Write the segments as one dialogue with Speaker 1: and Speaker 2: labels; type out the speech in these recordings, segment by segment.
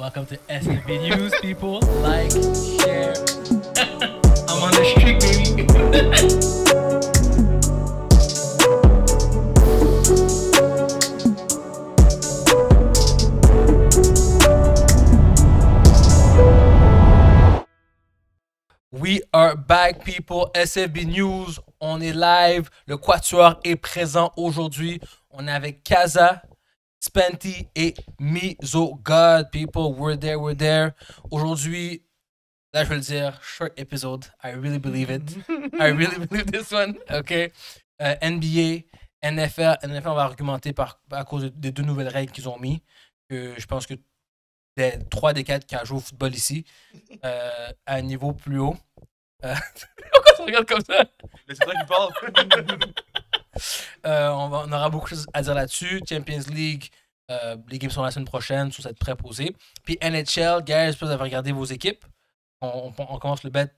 Speaker 1: Welcome to SFB News, people. Like, share.
Speaker 2: I'm on the street,
Speaker 1: baby.
Speaker 2: We are back, people. SFB News, on est live. Le Quatuor est présent aujourd'hui. On est avec Kaza, Spenty et Miso God. People, we're there, we're there. Aujourd'hui, là, je vais le dire, short episode. I really believe it. I really believe this one. OK? Euh, NBA, NFL. NFL, on va argumenter par, à cause des deux nouvelles règles qu'ils ont mis. Que je pense que des, 3 des 4 qui jouent au football ici, euh, à un niveau plus haut. Euh, pourquoi tu regardes comme ça?
Speaker 3: C'est ça qui parle.
Speaker 2: on, va, on, aura beaucoup de choses à dire là-dessus. Champions League, euh, les games sont la semaine prochaine, sous cette préposée. Puis NHL, guys, vous avez regardé vos équipes. On, commence le bet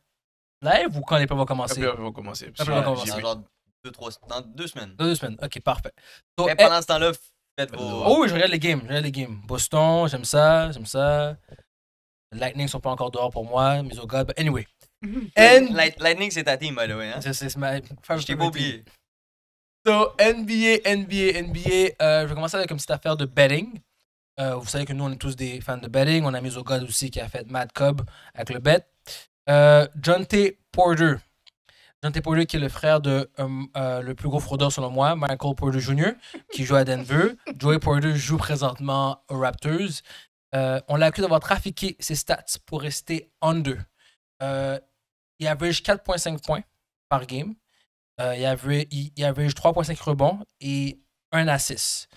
Speaker 2: live ou quand les playoffs vont commencer Les playoffs vont commencer. Les playoffs vont
Speaker 4: commencer. dans deux semaines. Dans
Speaker 2: deux semaines, ok, parfait.
Speaker 4: Donc, pendant ce temps-là, faites vos. Oh oui,
Speaker 2: je regarde les games. Je regarde les games. Boston, j'aime ça, j'aime ça. Lightning sont pas encore dehors pour moi, mais au oh god. Anyway.
Speaker 1: Mhm.
Speaker 4: And...
Speaker 2: Lightning, c'est ta team, by the way. Hein? C'est Je t'ai pas oublié. So, NBA, NBA, NBA. Euh, je vais commencer avec une petite affaire de betting. Euh, vous savez que nous, on est tous des fans de betting. On a mis au God aussi qui a fait Mad cub avec le bet. Euh, John T. Porter. John T. Porter qui est le frère de le plus gros fraudeur selon moi, Michael Porter Jr., qui joue à Denver. Joey Porter joue présentement aux Raptors. on l'a accusé d'avoir trafiqué ses stats pour rester under. il average 4,5 points par game. Euh, il, avait, il, il avait 3,5 rebonds et 1 assist.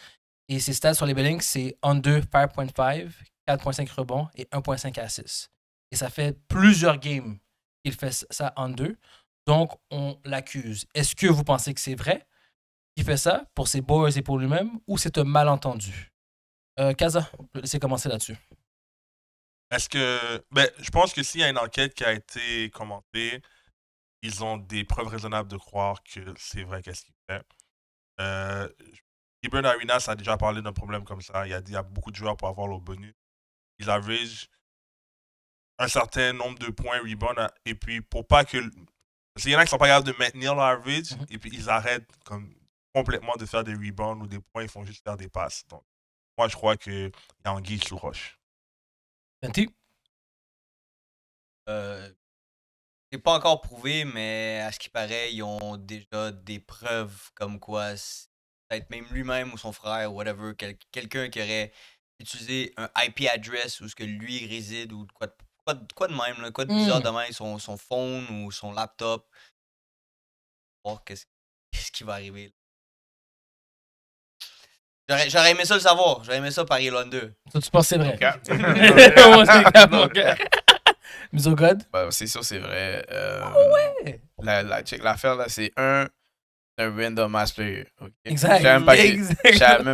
Speaker 2: Et ses stats sur les Bellings, c'est under 5.5, 4.5 rebonds et 1.5 assist Et ça fait plusieurs games qu'il fait ça en deux. Donc, on l'accuse. Est-ce que vous pensez que c'est vrai qu'il fait ça pour ses boys et pour lui-même ou c'est un malentendu? Euh, Kaza, laissez commencer là-dessus.
Speaker 3: Est-ce que. Ben, je pense que s'il y a une enquête qui a été commentée, ils ont des preuves raisonnables de croire que c'est vrai qu'est-ce qu'il fait. Euh, Arenas a déjà parlé d'un problème comme ça. Il a dit il y a beaucoup de joueurs pour avoir leur bonus. Ils average un certain nombre de points rebound. Hein, et puis, pour pas que. Parce qu'il y en a qui sont pas capables de maintenir leur average. Mmh et puis, ils arrêtent comme, complètement de faire des rebounds ou des points. Ils font juste faire des passes. Donc, moi, je crois qu'il y a un guide sous roche. Merci. C'est pas encore
Speaker 4: prouvé, mais à ce qui paraît, ils ont déjà des preuves comme quoi peut-être même lui-même ou son frère ou whatever, quelqu'un qui aurait utilisé un IP address où ce que lui réside ou quoi, quoi, de même, quoi de bizarre hmm. de même, son, son phone ou son laptop. Voir qu'est-ce, qu'est-ce qui va arriver. J'aurais, j'aurais, aimé ça le savoir. J'aurais aimé ça parier l'un 2.
Speaker 1: Ça, tu penses c'est vrai.
Speaker 5: Misogod? Bah, c'est
Speaker 4: sûr, c'est vrai. Euh, ah
Speaker 5: ouais! La, la check, l'affaire, là, c'est un, random ass player. Okay? Exact. Je savais même,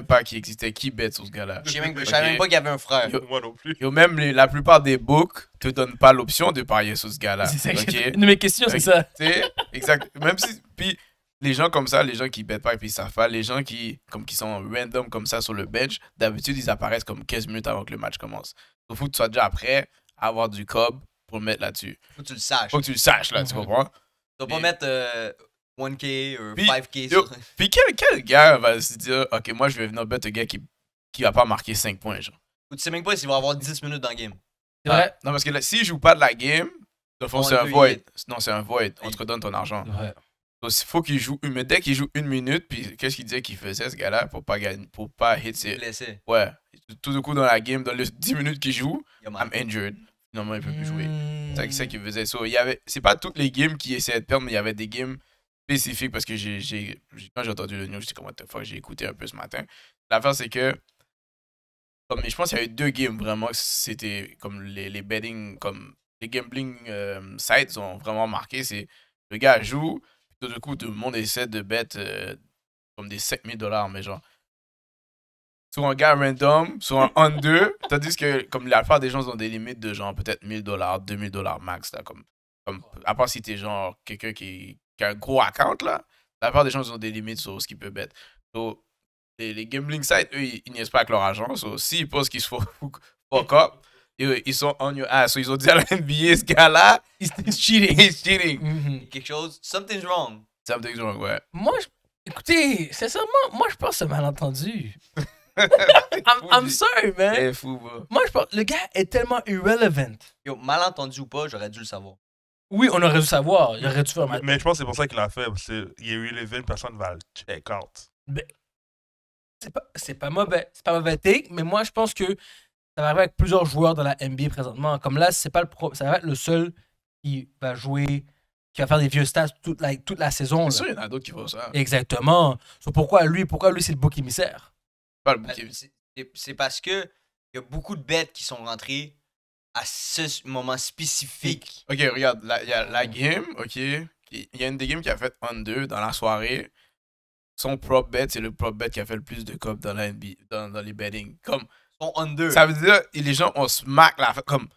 Speaker 5: pas qu'il existait. Qui bête sur ce gars-là? Je savais même, pas qu'il y avait un frère. Moi non plus. Yo, même la plupart des books te donnent pas l'option de parier sur ce gars-là. C'est ça. Une de mes questions, c'est ça. exact. Même si. Puis, les gens comme ça, les gens qui bêtent pas et puis ça fait, les gens qui, comme, qui sont random comme ça sur le bench, d'habitude, ils apparaissent comme 15 minutes avant que le match commence. Au foot, tu sois déjà après, avoir du cob pour le mettre là-dessus.
Speaker 4: Faut que tu le saches. Faut que
Speaker 5: tu le saches, là, tu comprends? Tu
Speaker 4: vas pas mettre 1K euh, ou 5K. Sur...
Speaker 5: Puis quel, quel, gars va se dire, OK, moi, je vais venir bête un gars qui, qui va pas marquer 5 points, genre?
Speaker 4: Ou tu sais même pas s'il va avoir 10
Speaker 5: minutes dans le game. Ouais. Ah, non, parce que là, s'il joue pas de la game, de fond, c'est un void. Sinon, c'est un void. On te redonne ton argent. Ouais. Donc, il faut qu'il joue une. Mais dès qu'il joue une minute, puis qu'est-ce qu'il disait qu'il faisait, ce gars-là, pour pas gagner, pour pas hit Ouais. Tout d'un coup, dans la game, dans les 10 minutes qu'il joue, I'm injured normalement il peut plus jouer. Hmm. C'est ça qui faisait ça. Il y avait, c'est pas toutes les games qui essayaient de perdre, mais il y avait des games spécifiques parce que j'ai, quand j'ai entendu le news, j'étais comme j'ai écouté un peu ce matin. L'affaire c'est que, comme, je pense qu'il y avait deux games vraiment, c'était comme les, les, betting, comme les gambling euh, sites ont vraiment marqué. C'est le gars joue, tout de coup tout le monde essaie de bet euh, comme des 5000 dollars, mais genre sur un gars random, sur un under, tandis que comme la plupart des gens ont des limites de genre peut-être 1000 dollars, 2000 dollars max là, comme, comme à part si t'es genre quelqu'un qui, qui, a un gros account là, la plupart des gens ont des limites sur ce qu'ils peuvent bête. Donc les, gambling sites eux ils, ils n'y pas avec leur argent, so, s'ils pensent qu'ils se fuck up, ils, sont on your ass, ils ont dit à la ce gars là, he's cheating, he's cheating.
Speaker 4: Mm-hmm. Quelque chose, something's wrong. Something's wrong, ouais.
Speaker 2: Moi, écoutez, sincèrement, moi je pense que c'est malentendu. I'm, sorry, man. fou, bro. Moi, je pense, le gars est tellement irrelevant.
Speaker 3: Yo, malentendu ou pas, j'aurais dû le savoir. Oui, on aurait dû savoir. Il aurait dû faire Mais je pense que c'est pour ça qu'il l'a fait. Parce qu'il est irrelevant, personne va le check out.
Speaker 2: Ben, c'est pas, c'est pas mauvais. C'est pas mauvais mais moi, je pense que ça va arriver avec plusieurs joueurs de la NBA présentement. Comme là, c'est pas le ça va être le seul qui va jouer qui va faire des vieux stats toute la, toute la saison. C'est sûr, il y en a d'autres qui font ça. Exactement. pourquoi lui Pourquoi lui, c'est le bouc émissaire
Speaker 4: bah, c'est parce que il y a beaucoup de bêtes qui sont rentrées à ce moment spécifique. Ok, regarde, il y a la game, ok.
Speaker 5: Il y a une des games qui a fait 1-2 dans la soirée. Son prop bet, c'est le prop bet qui a fait le plus de cop dans, dans, les betting. Comme. Son 1 Ça veut dire, et les gens, ont smack, là. Comme.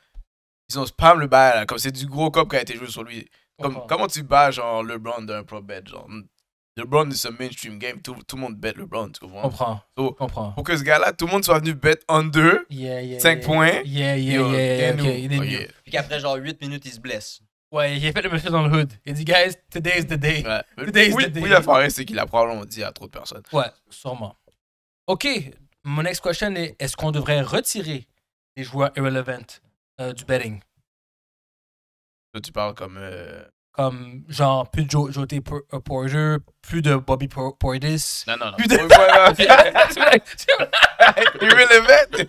Speaker 5: Ils ont spam le bail Comme c'est du gros cop qui a été joué sur lui. Comme, Comment tu bats, genre, LeBron d'un prop bet, genre. LeBron, c'est un mainstream game. Tout, le monde bet LeBron, tu comprends? Comprends. comprends. Pour que ce gars-là, tout le monde soit venu bet under, deux, 5 points. Yeah, yeah, yeah. yeah,
Speaker 4: oh, qu'après genre 8 minutes, il se blesse. Ouais, il a fait le monsieur dans le hood. Il a dit, guys, today is the day. Today is the day. Oui, la
Speaker 5: forêt, c'est qu'il a probablement dit à trop de personnes. Ouais,
Speaker 2: sûrement. OK, mon next question est est-ce qu'on devrait retirer les joueurs irrelevant euh, du betting?
Speaker 5: Toi, tu parles comme. Euh,
Speaker 2: comme genre plus de J.T. Euh, Porter, plus de Bobby Portis. Non, non, non. Plus de...
Speaker 3: irrelevant!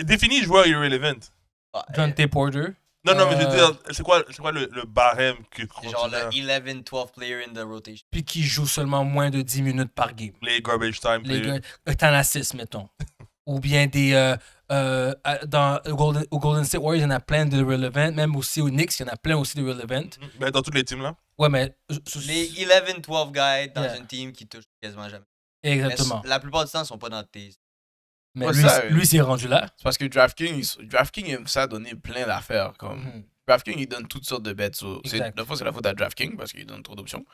Speaker 3: Définis joueur irrelevant.
Speaker 2: John T. Porter. Non, non, mais je veux euh, dire,
Speaker 3: c'est quoi, le, barème que. Genre le 11-12 player in the rotation.
Speaker 2: Puis qui joue seulement moins de 10 minutes par
Speaker 3: game. Les garbage
Speaker 2: time players. Les euh, 6, mettons. Ou bien des, euh, dans, Golden, State Warriors, il y en a plein de relevant. Même aussi au Knicks, il y en a plein aussi de relevant. Mm-hmm. Ben, dans tous les teams, là.
Speaker 4: Ouais, mais. Les 11-12 guys dans une team qui touche quasiment jamais. Exactement. la plupart du temps, ils sont pas dans tes. Mais lui, c'est rendu là. C'est parce que DraftKings, DraftKings
Speaker 5: aime ça donner plein d'affaires. Comme... Mm-hmm. DraftKings, il donne toutes sortes de bêtes. la fois, c'est la faute à DraftKings parce qu'il donne trop d'options.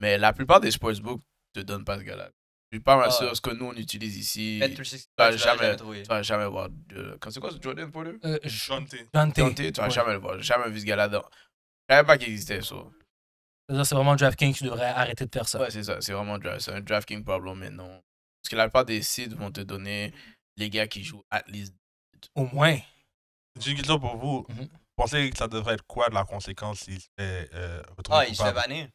Speaker 5: Mais la plupart des sportsbooks te donnent pas ce gars je suis pas mal ah sûr ce que nous on utilise ici. Tu vas jamais, tu vas jamais voir. De... C'est quoi ce Jordan pour lui
Speaker 3: chanté euh, chanté Tu vas jamais
Speaker 5: le voir. J'ai jamais vu ce gars-là dedans. Je savais pas qu'il existait. ça. C'est vraiment DraftKings, qui devrait arrêter de faire ça. Ouais, c'est ça. C'est vraiment c'est un DraftKings problem non. Parce que la plupart des sites vont te donner les gars qui jouent at least.
Speaker 1: Au moins.
Speaker 3: J'ai une question pour vous. Mhm. Vous Pensez que ça devrait être quoi de la conséquence s'il se fait euh, Ah, il se fait banner.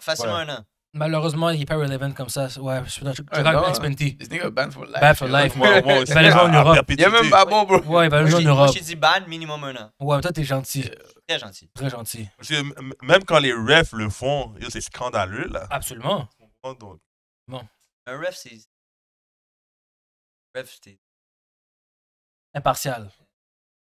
Speaker 3: Facilement, un an.
Speaker 2: Malheureusement, il n'est pas relevant comme ça. Ouais, je suis d'accord avec ah, Max Ce n'est pas ban for life. ban for life. moi, moi aussi. Il va aller en Europe. Il a même pas
Speaker 3: bon, bro. Ouais, il va aller jouer en Europe. Moi, dit ban minimum un an. Ouais, mais toi, t'es gentil. Euh, Très gentil. Très gentil.
Speaker 1: Même quand les refs le font, c'est scandaleux, là. Absolument. Donc. Bon. Un ref, c'est. Ref, c'est. Impartial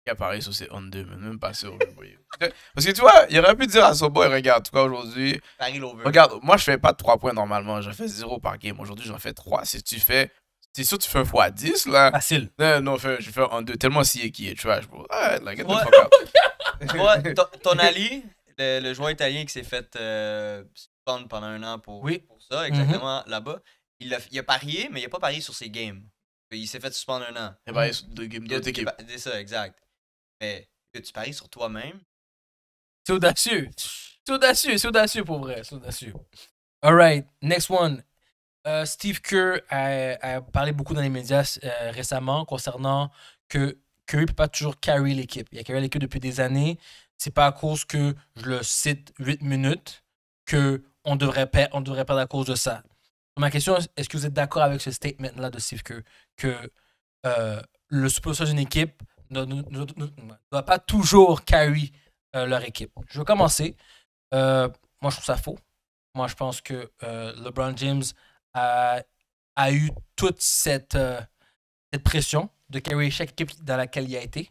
Speaker 1: qui apparaît sur ces Honda, mais même pas sur le Parce que tu vois, il aurait pu dire à son boy,
Speaker 5: regarde, toi aujourd'hui, regarde, moi je fais pas de 3 points normalement, j'en fais 0 par game. Aujourd'hui, j'en fais 3. Si tu fais, c'est sûr, tu fais un fois 10 là. Facile. Non, non, je fais un 2 tellement si qui est trash, bro.
Speaker 4: Ah, la gueule de Tu vois, ah, Tonali, le, le, joueur italien qui s'est fait euh, suspendre pendant un an pour, pour ça, exactement mhm. là-bas, il a, il a parié, mais il a pas parié sur ses games. Il s'est fait suspendre un an. Il a parié sur deux games d'autres équipes. C'est ça, exact mais ben, que tu paries sur toi-même. C'est audacieux. C'est
Speaker 2: audacieux, c'est audacieux pour vrai. C'est audacieux. Alright, next one. Euh, Steve Kerr a, parlé beaucoup dans les médias euh, récemment concernant que Curry ne peut pas toujours carry l'équipe. Il a carry l'équipe depuis des années. C'est pas à cause que je le cite 8 minutes que on devrait, perdre, on devrait à cause de ça. Ma question, est-ce que vous êtes d'accord avec ce statement-là de Steve Kerr que euh, le supposition d'une équipe ne, doit pas toujours carry euh, leur équipe. Je veux commencer. Euh, moi, je trouve ça faux. Moi, je pense que euh, LeBron James a, eu toute cette, cette pression de carry chaque équipe dans laquelle il a été.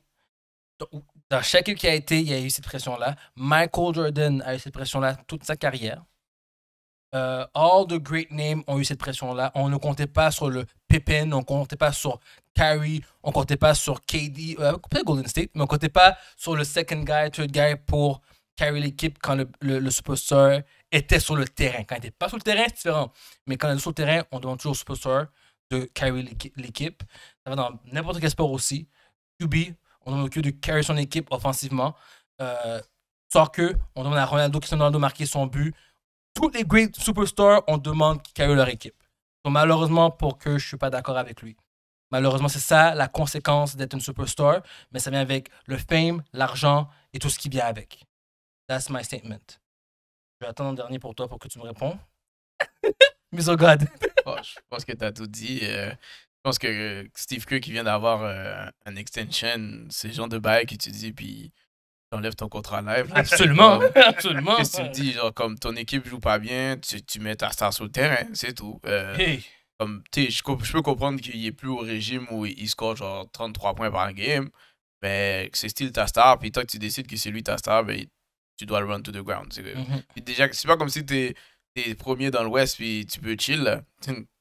Speaker 2: Dans chaque équipe qui a été, il y a eu cette pression-là. Michael Jordan a eu cette pression-là toute sa carrière. Euh, all the great names ont eu cette pression-là. On ne comptait pas sur le Pippen, on ne comptait pas sur Carrie on ne comptait pas sur KD, euh, Golden State, mais on ne comptait pas sur le second guy, third guy pour carry l'équipe quand le, le, était sur le terrain. Quand il n'était pas sur le terrain, c'est différent. Mais quand il est sur le terrain, on demande toujours au de carry l'équipe. Ça va dans n'importe quel sport aussi. QB, on demande au QB de carry son équipe offensivement. Euh, que on demande à Ronaldo, Cristiano Ronaldo, marquer son but tous les great superstars, on demande qu'ils eu leur équipe. malheureusement, pour que je ne suis pas d'accord avec lui. Malheureusement, c'est ça la conséquence d'être une superstar, mais ça vient avec le fame, l'argent et tout ce qui vient avec. That's my statement.
Speaker 5: Je vais attendre un dernier pour toi pour que tu me réponds.
Speaker 2: Mise God.
Speaker 5: je pense que tu as tout dit. Euh, je pense que Steve Kerr qui vient d'avoir euh, un extension, c'est genre de bail que tu dis, puis lève ton contrat live. absolument, absolument. quest tu dis? Genre, comme ton équipe joue pas bien, tu, tu mets ta star sur le terrain, c'est tout. Euh, comme, tu je, peux comprendre qu'il est plus au régime où il score genre 33 points par game, mais c'est style ta star, puis toi, tu décides que c'est lui ta star, ben, tu dois le run to the ground. C'est, mm-hmm. Déjà, c'est pas comme si t'es, t'es premier dans l'Ouest, puis tu peux chill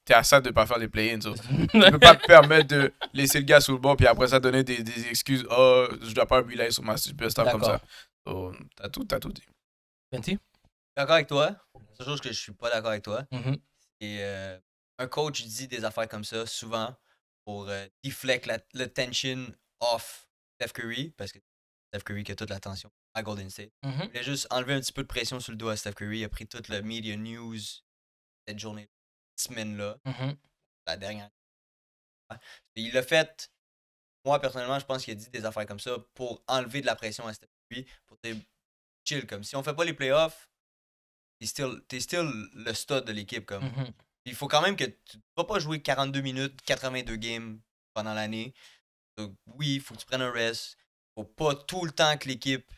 Speaker 5: t'es à ça de ne pas faire les play-ins. Tu ne peux pas te permettre de laisser le gars sous le bord, puis après ça donner des, excuses. Oh, je dois pas rely sur ma superstar comme ça. t'as tout, tout dit.
Speaker 4: suis D'accord avec toi. seule chose que je suis pas d'accord avec toi. Mm-hmm. c'est qu'un euh, un coach dit des affaires comme ça souvent pour euh, deflect la, tension off Steph Curry parce que Steph Curry qui a toute l'attention à Golden State. Mm-hmm. Il a juste enlevé un petit peu de pression sur le dos à Steph Curry. Il a pris toute la « media news cette journée semaine-là. Mhm. La dernière. Il l'a fait. Moi, personnellement, je pense qu'il a dit des affaires comme ça pour enlever de la pression à Curry, pour dire chill. Comme si on fait pas les playoffs, t'es still, es still le stud de l'équipe. Comme. Mhm. Il faut quand même que tu ne vas pas jouer 42 minutes, 82 games pendant l'année. Donc, oui, il faut que tu prennes un rest. Faut pas tout le temps que l'équipe.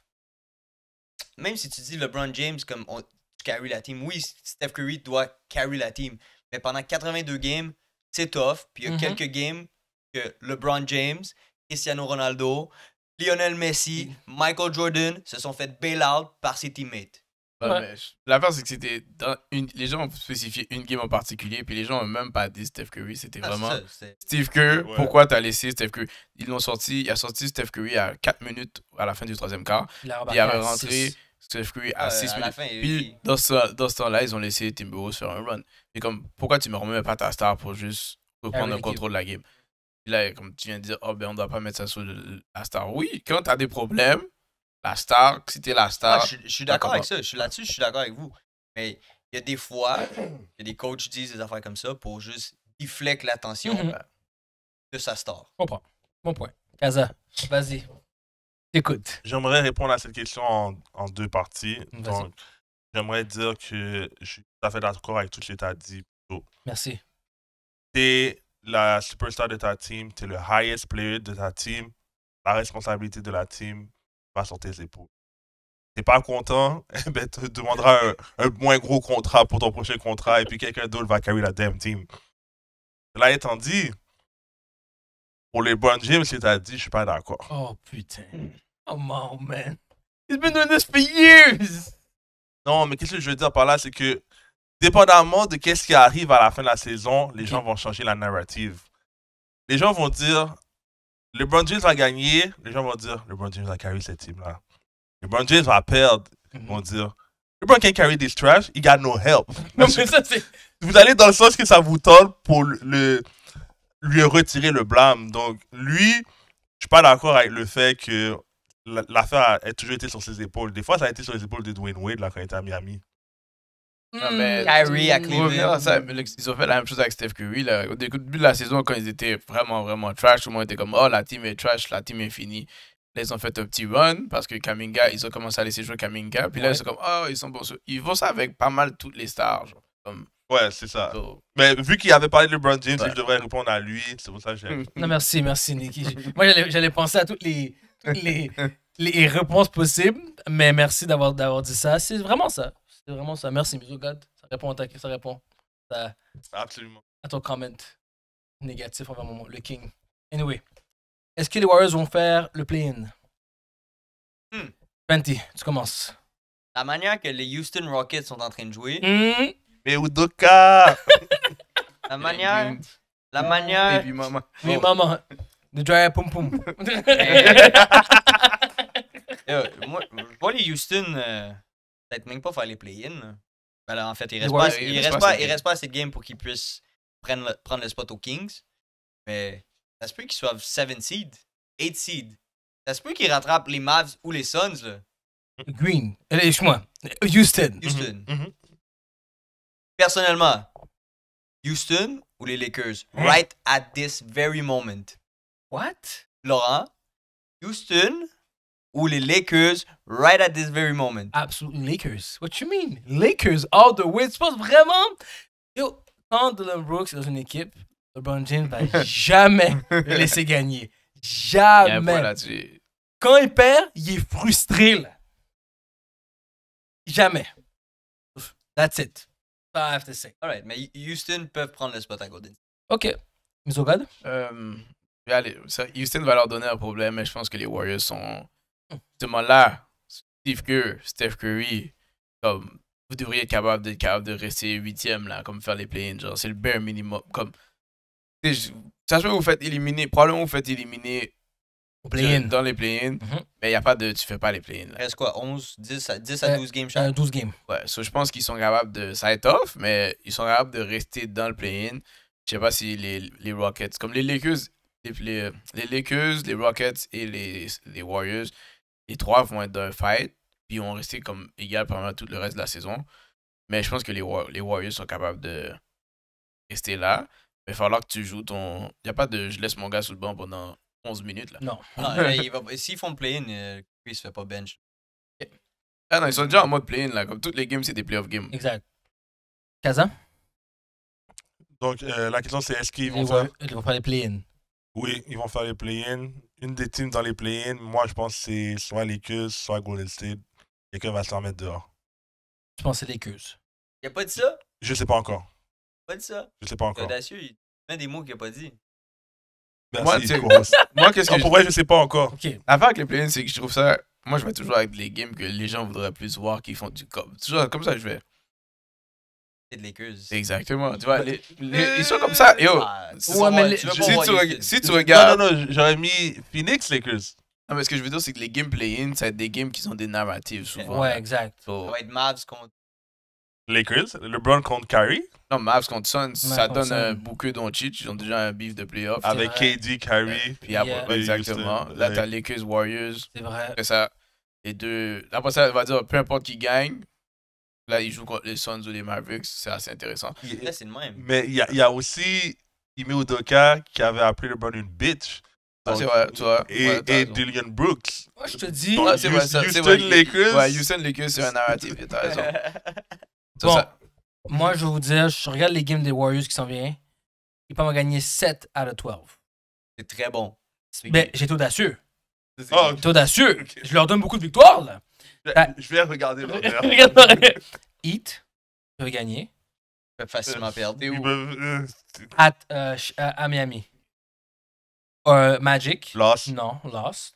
Speaker 4: Même si tu dis LeBron James, comme on, carry la team, oui, Steph Curry doit carry la team mais pendant 82 games, c'est tough. Puis il y a mhm. quelques games que LeBron James, Cristiano Ronaldo, Lionel Messi, Michael Jordan se sont fait bail out par ses teammates.
Speaker 5: La Ouais. c'est que c'était une... les gens ont spécifié une game en particulier, puis les gens n'ont même pas dit Steph Curry. C'était ah, vraiment Steve Curry. pourquoi Pourquoi t'as laissé Steph Curry Ils l'ont sorti, il a sorti Steph Curry à 4 minutes à la fin du troisième quart. Il avait rentré Steph Curry à 6 euh, minutes. puis dans ce, dans ce temps-là, ils ont laissé Timberwolves faire un run. Et comme, pourquoi tu me remets pas ta star pour juste reprendre ah le contrôle de la game? là, comme tu viens de dire, oh, ben, On ne doit pas mettre ça sur la star. Oui, quand tu as des problèmes, la star,
Speaker 4: si la star.
Speaker 5: Ah, je, suis d'accord avec ça, je
Speaker 4: suis là-dessus, je suis d'accord avec vous. Mais il y a des fois, il y a des coachs disent des affaires comme ça pour juste
Speaker 3: deflect l'attention mhm. euh, de sa star.
Speaker 4: Comprends.
Speaker 2: Bon point. Kaza, vas-y. Écoute.
Speaker 3: J'aimerais répondre à cette question en, en deux parties. Donc, j'aimerais dire que je suis tout à fait d'accord avec tout ce que tu as dit Merci. T'es la superstar de ta team, t'es le highest player de ta team. La responsabilité de la team va sur tes épaules. T'es pas content, eh ben, tu demanderas un, moins gros contrat pour ton prochain contrat et puis quelqu'un d'autre va carry la damn team. Cela étant dit, pour les bonnes que cest as dit, je suis pas d'accord. Oh putain.
Speaker 2: Oh man. He's been doing this for years!
Speaker 3: Non, mais qu'est-ce que je veux dire par là, c'est que dépendamment de qu'est-ce qui arrive à la fin de la saison, les gens vont changer la narrative. Les gens vont dire, LeBron James va gagner. Les gens vont dire, LeBron James a carry cette team-là. LeBron James va perdre. Ils vont mhm. dire, LeBron can't carry this trash. He got no help. vous allez dans le sens que ça vous tente pour le, lui retirer le blâme. Donc, lui, je suis pas d'accord avec le fait que l'affaire a toujours été sur ses épaules. Des fois, ça a été sur les épaules de Dwayne Wade là, quand il était à Miami. Hmm,
Speaker 1: ah, ben, Kyrie à Cleveland.
Speaker 3: Ils ont fait la même chose avec Steph
Speaker 5: Curry. Là. Au début de la saison, quand ils étaient vraiment, vraiment trash, tout le monde était comme Oh, la team est trash, la team est finie. Là, ils ont fait un petit run parce que Kaminga, ils ont commencé à laisser jouer Kaminga. Puis là, ils sont comme Oh, ils sont bons. Ils vont ça avec pas mal toutes les stars. ouais, c'est ça.
Speaker 3: Mais vu qu'il avait parlé de LeBron James, ouais. je devrais répondre à lui. C'est pour ça que j'ai. Hmm. Non, merci,
Speaker 2: merci, Nicky. Moi, j'allais penser à toutes les les, réponses possibles. Mais merci d'avoir dit ça. C'est vraiment ça. C'est vraiment ça. Merci, God. Ça répond à ta ça répond. Absolument. À ton comment
Speaker 4: négatif envers
Speaker 2: moment le King. Anyway, est-ce que les Warriors vont faire le play-in? Hmm. tu commences.
Speaker 4: La manière que les Houston Rockets sont en train de jouer. Hmm. Mais Udoka! la manière. La manière. Baby maman. maman. The Dryer Pum Pum. moi, les Houston euh, peut-être même pas faire les play-in. Ben en fait, il reste, pas, il, reste, pas, il reste pas assez de game pour qu'ils puissent prendre le, prendre le spot aux Kings. Mais ça se peut qu'ils soient 7 seed, 8 seed. Ça se peut qu'ils rattrapent les Mavs ou les Suns. Là.
Speaker 2: Green. Euh, chez moi
Speaker 4: Houston. Houston. Mhm, mhm. Personnellement, Houston ou les Lakers, right at this very moment. What? Laurent, Houston ou les Lakers right at this very moment? Absolutely Lakers. What you mean? Lakers all the way. Tu penses vraiment? quand Dylan Brooks est dans
Speaker 2: une équipe, LeBron James va jamais le laisser gagner. Jamais.
Speaker 1: Quand il perd, il est frustré. Jamais. That's it.
Speaker 4: have to say. All right, mais Houston peuvent prendre le spot à Golden.
Speaker 2: OK. Misogad? Euh,
Speaker 4: Houston va leur donner un problème, mais je
Speaker 5: pense que les Warriors sont justement là. Steve Kerr, Steph Curry, comme vous devriez être capable d'être capable de rester huitième là, comme faire les play-ins, genre c'est le bare minimum. Comme ça que vous faites éliminer, probablement vous faites éliminer dans les play ins mm-hmm. mais il y a pas de tu fais pas les play-in. Reste quoi 11 10 à, à 12 euh, games 12 euh, games. Ouais, je pense qu'ils sont capables de ça est off, mais ils sont capables de rester dans le play-in. Je sais pas si les, les Rockets comme les Lakers les, les, Lakers, les Rockets et les, les, Warriors, les trois vont être dans un fight, puis ils vont rester comme égal pendant tout le reste de la saison. Mais je pense que les, les Warriors sont capables de rester là. Mais il va falloir que tu joues ton. Il n'y a pas de je laisse mon gars sous le banc pendant 11 minutes. Là. Non.
Speaker 4: S'ils font play-in, euh, Chris fait pas bench.
Speaker 5: Ah non, ils sont déjà en mode play-in. Comme
Speaker 3: toutes les games, c'est des play-off games.
Speaker 5: Exact.
Speaker 2: Kazan
Speaker 3: Donc, euh, la question, c'est est-ce qu'ils vont, faire. Ils vont faire des play-in. Oui, ils vont faire les play-in. Une des teams dans les play-in, moi, je pense que c'est soit Lakers, soit Golden State. Quelqu'un va s'en mettre dehors. Je pense que c'est Lakers. Il a pas dit ça? Je sais pas encore.
Speaker 4: Il pas dit ça? Je sais pas encore. Audacieux, il a des mots qu'il a pas dit.
Speaker 3: Merci, moi, moi quest pour vrai, je sais pas encore.
Speaker 5: L'affaire avec les play-in, c'est que je trouve ça. Moi, je vais toujours avec les games que les gens voudraient plus voir qui font du cop.
Speaker 3: Toujours comme ça, je vais de Lakers. Exactement. Tu vois, ils sont comme ça. Yo, si, tu regardes. Non, non, non, j'aurais mis Phoenix Lakers.
Speaker 5: Non, mais ce que je veux dire, c'est que les games play-in, ça va être des games qui ont des narratives souvent. Ouais, exact. So,
Speaker 4: ça va être Mavs contre. Lakers, LeBron
Speaker 5: contre Curry? Non, Mavs contre Suns, ça donne beaucoup un bouquet Ils ont déjà un beef de playoff. Avec KD, Curry. Puis exactement. Houston. Là, t'as Lakers, Warriors. C'est vrai. Après ça, les deux. Après ça, on va dire, peu importe qui gagne, Là, il joue contre les Suns ou les Mavericks. C'est assez intéressant. là, c'est le même. Mais
Speaker 3: il y, a, aussi Ime Udoka qui avait appelé LeBron une bitch. Ah, vrai, toi. Et, et Dillian Brooks. Moi, je te dis. Ah, vrai, Houston Lakers. Ouais,
Speaker 5: Houston Lakers, c'est un narratif. T'as raison.
Speaker 2: bon, moi, je vais vous dire, je regarde les games des Warriors qui s'en viennent. Ils peuvent en gagner 7 out of 12.
Speaker 4: C'est très bon. Mais
Speaker 2: j'ai tout audacieux. Tout ah, oh, audacieux. Je leur donne beaucoup de victoires, là.
Speaker 4: Ah. Je vais regarder l'honneur.
Speaker 2: Eat, tu peux gagner. Tu peux facilement euh, perdre. Euh, euh, à Miami. Magic. Lost. Non, Lost.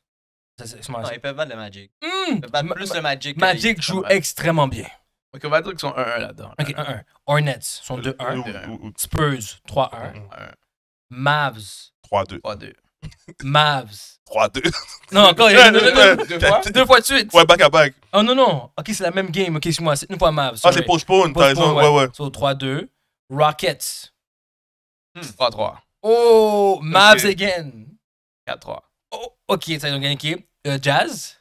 Speaker 4: Non, ils peuvent battre le Magic. Hmm! peuvent plus le Magic. Magic joue extrêmement bien. Ok, on va dire qu'ils sont 1-1 là-dedans. Ok, 1-1.
Speaker 5: Hornets sont
Speaker 2: 2-1. Spurs, 3-1. 1 Mavs, 3-2. 3-2. Mavs. 3-2. Non, encore, deux, fois. deux de suite. Ouais, back à back. Oh non, non. Ok, c'est la même game. Ok, moi c'est une fois Mavs. Ah, c'est postpone, t'as Ouais, ouais. So 3-2. Rockets.
Speaker 5: 3-3. Hmm,
Speaker 2: oh, Mavs again. 4-3. ok, ça, ils ont gagné euh, Jazz.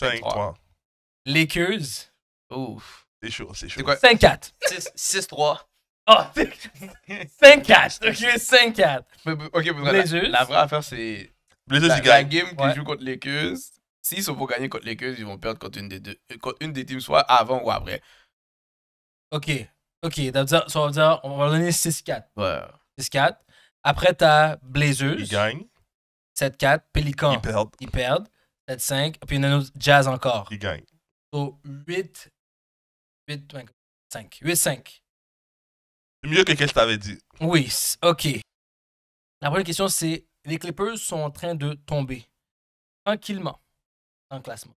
Speaker 2: 5-3. Lakers.
Speaker 3: Ouf. C'est chaud, c'est chaud. 5-4.
Speaker 2: 6-3. Ah, oh, 5-4. 5-4.
Speaker 3: Ok, la, vraie affaire, c'est. Blazers, la, ils la
Speaker 5: game qu'ils jouent contre les Lakers, s'ils sont pour gagner contre les Lakers, ils vont perdre contre une des, deux, contre une des teams, soit avant ou après.
Speaker 2: Ok. Ok, dire, on, va dire, on va donner 6-4. Ouais. 6-4. Après, t'as Blazers. Ils gagnent. 7-4. Pelican. Ils perdent. Ils perdent. 7-5. Et Puis il y en a autre, Jazz encore. Ils gagnent. Donc, so, 8. 8, 5. 8-5. Mieux que ce que je t'avais dit. Oui, OK. La première question, c'est les Clippers sont en train de tomber
Speaker 1: tranquillement dans le classement.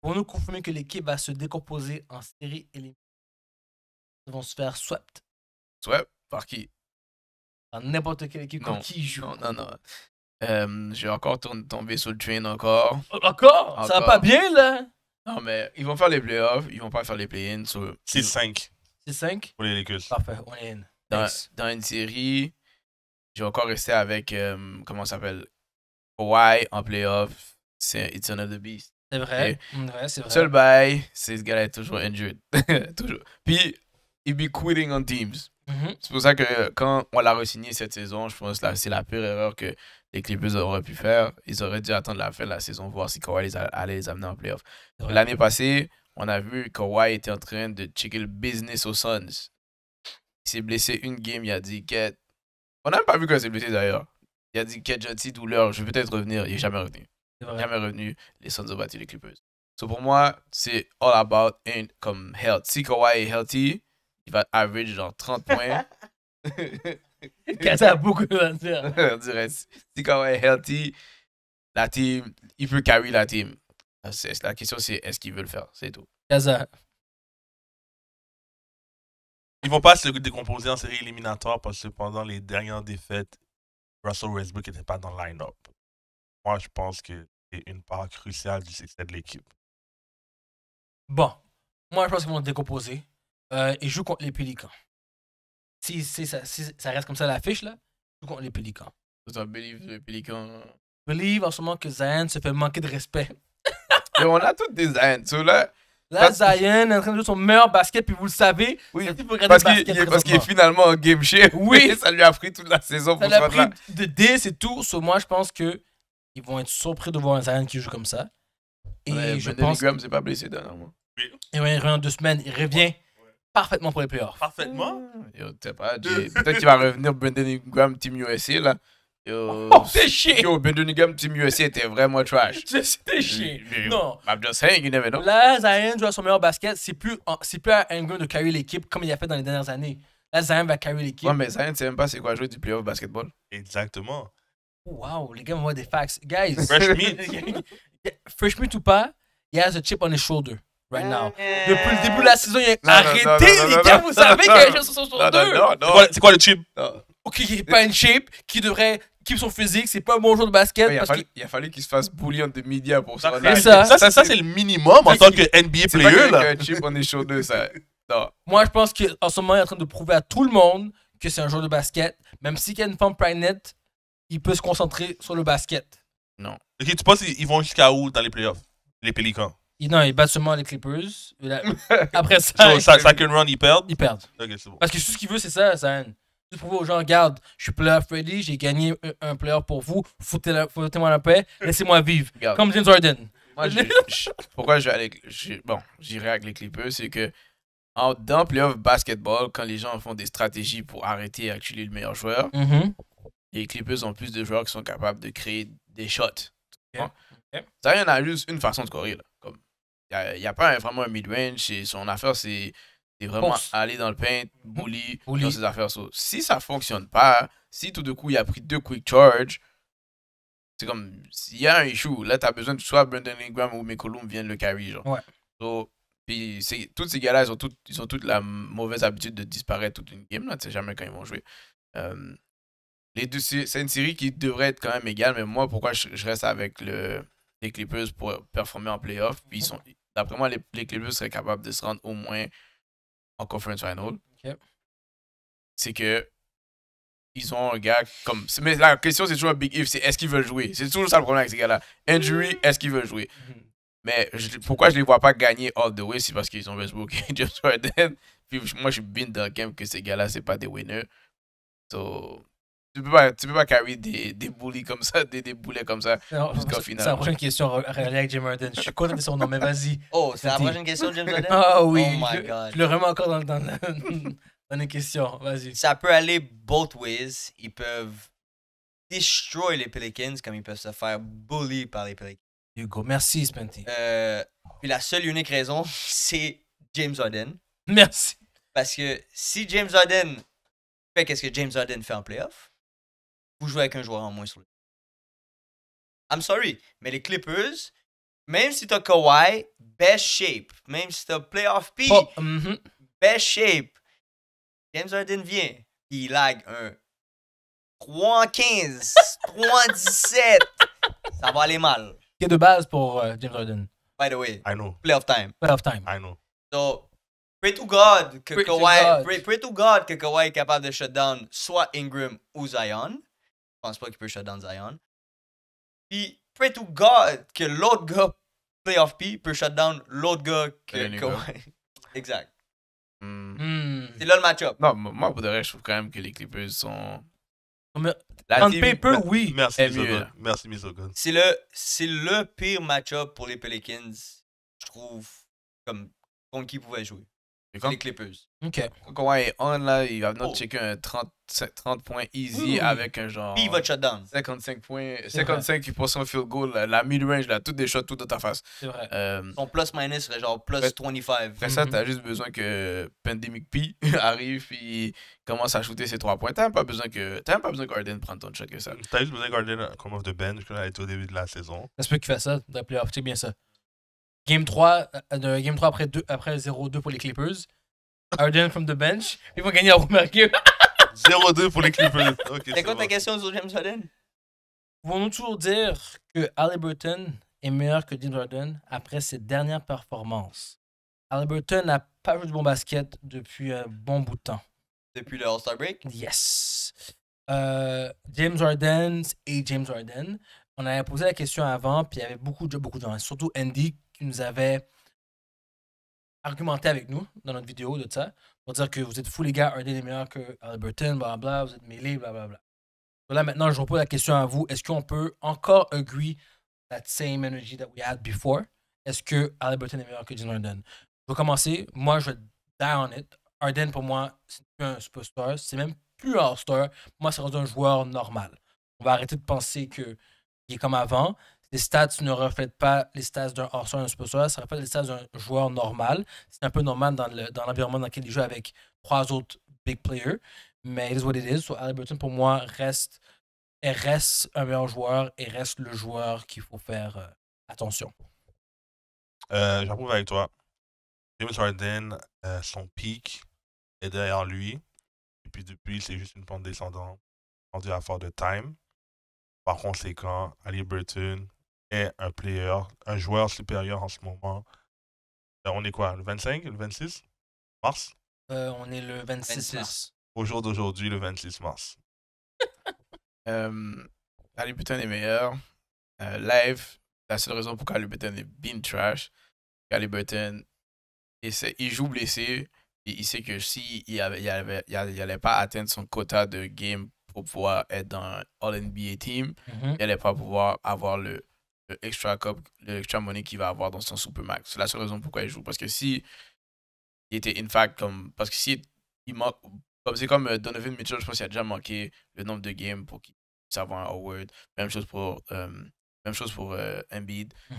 Speaker 1: Pour nous confirmer que l'équipe va se décomposer en série éliminée, ils vont se faire swept.
Speaker 5: Swept par qui
Speaker 2: Par n'importe quelle équipe par qui joue. Non, non, non.
Speaker 5: Euh, j'ai encore tombé sur le train encore. Euh,
Speaker 2: encore, Ça va pas bien là
Speaker 5: Non, mais ils vont faire les playoffs, ils vont pas faire les play-ins. sur... C'est 5. C'est 5 Pour les Lakers. Parfait, on est in. Dans, dans, une série, j'ai encore resté avec, euh, comment ça s'appelle Kawhi en playoff. C'est It's Another Beast. C'est vrai. Ouais, c'est vrai. Seul bail, c'est ce gars-là est toujours injured. toujours. Puis, il be quitting on teams. Mm-hmm. C'est pour ça que quand on l'a re cette saison, je pense que c'est la pire erreur que les Clippers auraient pu faire. Ils auraient dû attendre la fin de la saison, voir si Kawhi allait les amener en playoff. L'année passée, on a vu Kawhi était en train de checker le business aux Suns. Il s'est blessé une game, il a dit quête. On n'a même pas vu qu'il s'est blessé d'ailleurs. Il a dit quête, j'ai douleur, je vais peut-être revenir. Il n'est jamais revenu. Il jamais revenu. Les Suns ont battu les Clippers. pour moi, c'est all about comme health. Si Kawhi est healthy, il va average dans 30 points.
Speaker 1: Il a beaucoup
Speaker 5: de dire. On si Kawhi est healthy, la team, il peut carry la team. Ah, la question, c'est est-ce qu'ils veulent le faire C'est tout.
Speaker 1: Gaza.
Speaker 3: Ils vont pas se décomposer en série éliminatoire parce que pendant les dernières défaites, Russell Westbrook n'était pas dans le line-up. Moi, je pense que c'est une part cruciale du succès de l'équipe.
Speaker 1: Bon,
Speaker 2: moi, je pense qu'ils vont se décomposer. ils euh, jouent contre les Pélicans. Si, ça, reste comme ça l'affiche, là, ils jouent contre les Pélicans. un believe les Pélicans. Believe en ce moment que Zion se fait manquer de respect
Speaker 5: mais on a toutes des haines. là, la est en train de jouer son meilleur basket, puis vous le savez. Oui, parce qu'il est finalement en game share. Oui. ça lui a pris toute la saison
Speaker 2: pour ça. a pris de D, c'est tout. So, moi, je pense que ils vont être surpris de voir un Zion qui joue comme ça. Et je pense. Graham s'est pas blessé dernièrement. Et ouais, il revient en deux semaines. Il revient parfaitement pour les playoffs.
Speaker 5: Parfaitement ah, Peut-être qu'il va revenir Brendan Ingram, Team USA, là. Yo, oh, c'est chier. Yo, Birmingham Team USA était vraiment trash. C'est chier. Non. I'm just saying, you never know. Là, Zion joue à son meilleur basket.
Speaker 2: C'est plus, plus à Ingram de carry l'équipe comme il a fait dans les dernières années. Là, Zion va carry l'équipe. Ouais, mais Zion ne
Speaker 5: sait même pas c'est quoi jouer du playoff basketball. Exactement.
Speaker 2: Oh, wow, les gars, on voit des facts. Guys. Fresh meat.
Speaker 5: Fresh meat ou pas, he has a chip on his shoulder right now.
Speaker 2: Depuis le début de la saison, il a arrêté, les gars, vous savez qu'il a un chip sur son shoulder. C'est quoi le chip? Ok, il n'est pas une chip qui devrait équipe son physique, c'est pas un bon jeu de basket. il,
Speaker 3: a fallu,
Speaker 5: qu'il... se fasse bully des médias pour ça. ça. c'est, le minimum en tant que NBA c'est player. Pas là. chip on est chaud
Speaker 2: Moi, je pense qu'en ce moment, il est en train de prouver à tout le monde que c'est un jeu de basket. Même s'il y a une femme pregnant, il peut se concentrer sur le basket.
Speaker 3: Non. Ok, tu penses qu'ils vont jusqu'à où dans les playoffs Les Pelicans?
Speaker 2: Non, ils battent seulement les Clippers.
Speaker 1: Après ça. second ça, run, ils perdent Ils perdent. Parce que
Speaker 2: tout ce qu'il veut, c'est ça, ça juste prouver aux gens, regarde, je suis player Freddy, j'ai gagné un player pour vous, foutez-moi la paix, laissez-moi vivre. Comme James Harden.
Speaker 5: pourquoi je vais aller, bon, j'irai avec les Clippers, c'est que en, dans playoff basketball, quand les gens font des stratégies pour arrêter et le meilleur joueur, mm-hmm. les Clippers ont plus de joueurs qui sont capables de créer des shots. Ça, il y en a juste une façon de courir. Il n'y a, pas vraiment un mid-range. Son affaire, c'est vraiment aller dans le paint, bully, dans ses affaires. si ça fonctionne pas, si tout de coup il a pris deux quick charge, c'est comme s'il y a un issue. Là, tu as besoin de soit Brendan Ingram ou McCollum viennent le carry. Genre. puis tous ces gars-là, ils ont, ils ont toutes la mauvaise habitude de disparaître toute une game. Là, tu sais jamais quand ils vont jouer. Euh, les deux, c'est une série qui devrait être quand même égale, mais moi, pourquoi je, reste avec le, les Clippers pour performer en playoff? Puis ils sont, d'après moi, les, les Clippers seraient capables de se rendre au moins en conference final. C'est que ils ont un gars comme. Mais la question, c'est toujours un Big If, c'est est-ce qu'ils veulent jouer C'est toujours ça le problème avec ces gars-là. Injury, mm. est-ce qu'ils veulent jouer mm-hmm. Mais pourquoi je les vois pas gagner all the way C'est parce qu'ils ont Westbrook James Puis moi, je suis bien dans le game que ces gars-là, c'est pas des winners. So, tu peux pas, tu peux pas carry des, des bullies comme ça, des, des boulets comme ça jusqu'au final. C'est la prochaine question, avec
Speaker 2: James Harden. Je suis content de son nom, mais vas-y. Oh, c'est la prochaine question, James Harden? Ah oui. Oh my God. Je, le remets encore dans, dans, temps dans les question. Vas-y.
Speaker 4: Ça peut aller both ways. Ils peuvent destroy les Pelicans comme ils peuvent se faire bully par les Pelicans.
Speaker 2: Hugo, merci, Spenty.
Speaker 4: Euh, puis la seule unique raison, c'est James Harden. Merci. Parce que si James Harden fait qu'est-ce que James Harden fait en playoff, vous jouez avec un joueur en moins sur le I'm sorry, mais les Clippers, même si t'as Kawhi, best shape. Même si t'as Playoff P, mm-hmm. best shape. James Harden vient, il lag un 3 15, 3 17. Ça va aller mal.
Speaker 2: Qui de base pour euh, James Harden.
Speaker 4: By the way, Playoff time. Playoff time. I know. So, pray to God que Kawhi, Pray, pray to God que Kawhi est capable de shut down soit Ingram ou Zion pense pas qu'il peut shutdown Zion. Puis, pray to God que l'autre gars, playoff P, peut shutdown l'autre gars que exact.
Speaker 5: Hmm.
Speaker 1: Hmm.
Speaker 4: C'est là le match-up. Non, moi,
Speaker 5: pour de je trouve quand même que les Clippers sont.
Speaker 1: en paper, oui. Merci, est C'est
Speaker 4: le, c'est le pire match-up pour les Pelicans, je trouve, comme contre qui pouvait jouer. Comme... Les Clippers. OK.
Speaker 5: Quand Kawhi est on, là, il va venir oh. checker un 30, 30 points easy mm-hmm. avec un genre. Puis il va shutdown. 55 points, 55% field goal, la mid-range, là, toutes des shots, tout dans ta face. C'est vrai. Euh, Son plus-minus serait genre plus 25. Après ça, mm-hmm. t'as juste besoin que Pandemic P arrive puis commence à shooter ses 3 points. T'as
Speaker 3: même pas besoin que. T'as même pas besoin que Harden prenne ton shot que ça. T'as juste besoin Garden euh, comme off the bench, été au début de la saison.
Speaker 2: Est-ce que qu'il fais ça, dans
Speaker 3: les playoffs, c'est bien ça. Game
Speaker 2: 3, euh, de game 3 après, après 0-2 pour les Clippers. Harden from the bench. Ils vont gagner à mercure. 0-2 pour les Clippers. Okay, quoi ta question
Speaker 4: sur James Harden?
Speaker 2: pouvons nous toujours dire que Halliburton est meilleur que James Harden après ses dernières performances? Halliburton n'a pas joué de bon basket depuis un bon bout de temps.
Speaker 4: Depuis le All-Star Break? Yes.
Speaker 2: Euh, James Harden et James Harden. On avait posé la question avant, puis il y avait beaucoup de beaucoup de gens, surtout Andy, qui nous avait argumenté avec nous dans notre vidéo de ça, pour dire que vous êtes fous les gars, un est meilleur que Alberton, blablabla, vous êtes mêlés, blablabla. là maintenant, je repose la question à vous, est-ce qu'on peut encore agree that same energy that we had before? Est-ce que Alberton est meilleur que Jim Harden? Je vais commencer, moi je vais die on it. Harden pour moi, c'est plus un superstar, c'est même plus un star moi c'est un joueur normal. On va arrêter de penser qu'il est comme avant, les stats ne reflètent pas les stats d'un hors-sol, un sponsor, ça reflète les stats d'un joueur normal. C'est un peu normal dans l'environnement le, dans lequel il joue avec trois autres big players, mais it is what it is. So, Burton, pour moi, reste, reste un meilleur joueur et reste le joueur qu'il faut faire euh, attention.
Speaker 3: Euh, J'approuve avec toi. James Harden, euh, son pic est derrière lui. Et puis depuis, c'est juste une pente descendante, dit à fort de time. Par conséquent, Ali Burton un player, un joueur supérieur en ce moment. Euh, on est quoi, le 25, le 26 mars euh, On est le 26, mars. Au jour d'aujourd'hui, le 26 mars. euh, Button est meilleur. Euh,
Speaker 5: live, la seule raison pour Button est bien trash. Button, il joue blessé. Et il sait que s'il n'allait il il pas atteindre son quota de game pour pouvoir être dans un All-NBA team, mhm. il n'allait pas pouvoir avoir le le extra cup, le money qu'il va avoir dans son supermax. C'est la seule raison pourquoi il joue. Parce que si il était in fact comme. Parce que si il manque. c'est comme euh, Donovan Mitchell, je pense qu'il a déjà manqué le nombre de games pour qu'il puisse avoir un award. Même chose pour, euh, même chose pour euh, Embiid. Mm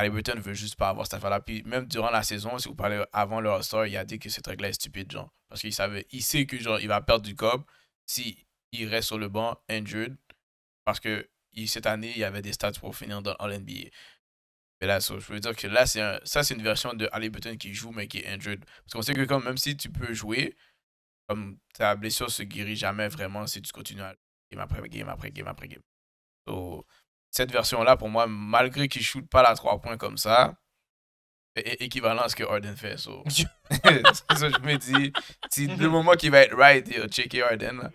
Speaker 5: ne veut juste pas avoir cette affaire-là. Puis même durant la saison, si vous parlez avant le All-Star, il a dit que cette règle est stupide, genre. Parce qu'il savait, il sait que genre, il va perdre du cop si il reste sur le banc injured. Parce que cette année, il y avait des stats pour finir dans l'NBA. Mais là, je veux dire que là, c'est ça, c'est une version de All-Button qui joue, mais qui est injured. Parce qu'on sait que quand même si tu peux jouer, comme ta blessure se guérit jamais vraiment si tu continues à game après game après game après game. Donc, cette version-là, pour moi, malgré qu'il shoot pas la 3 points comme ça, est équivalent à ce que Harden fait.
Speaker 4: c'est ça que je me dis. C'est le moment qui va être right, checker Harden.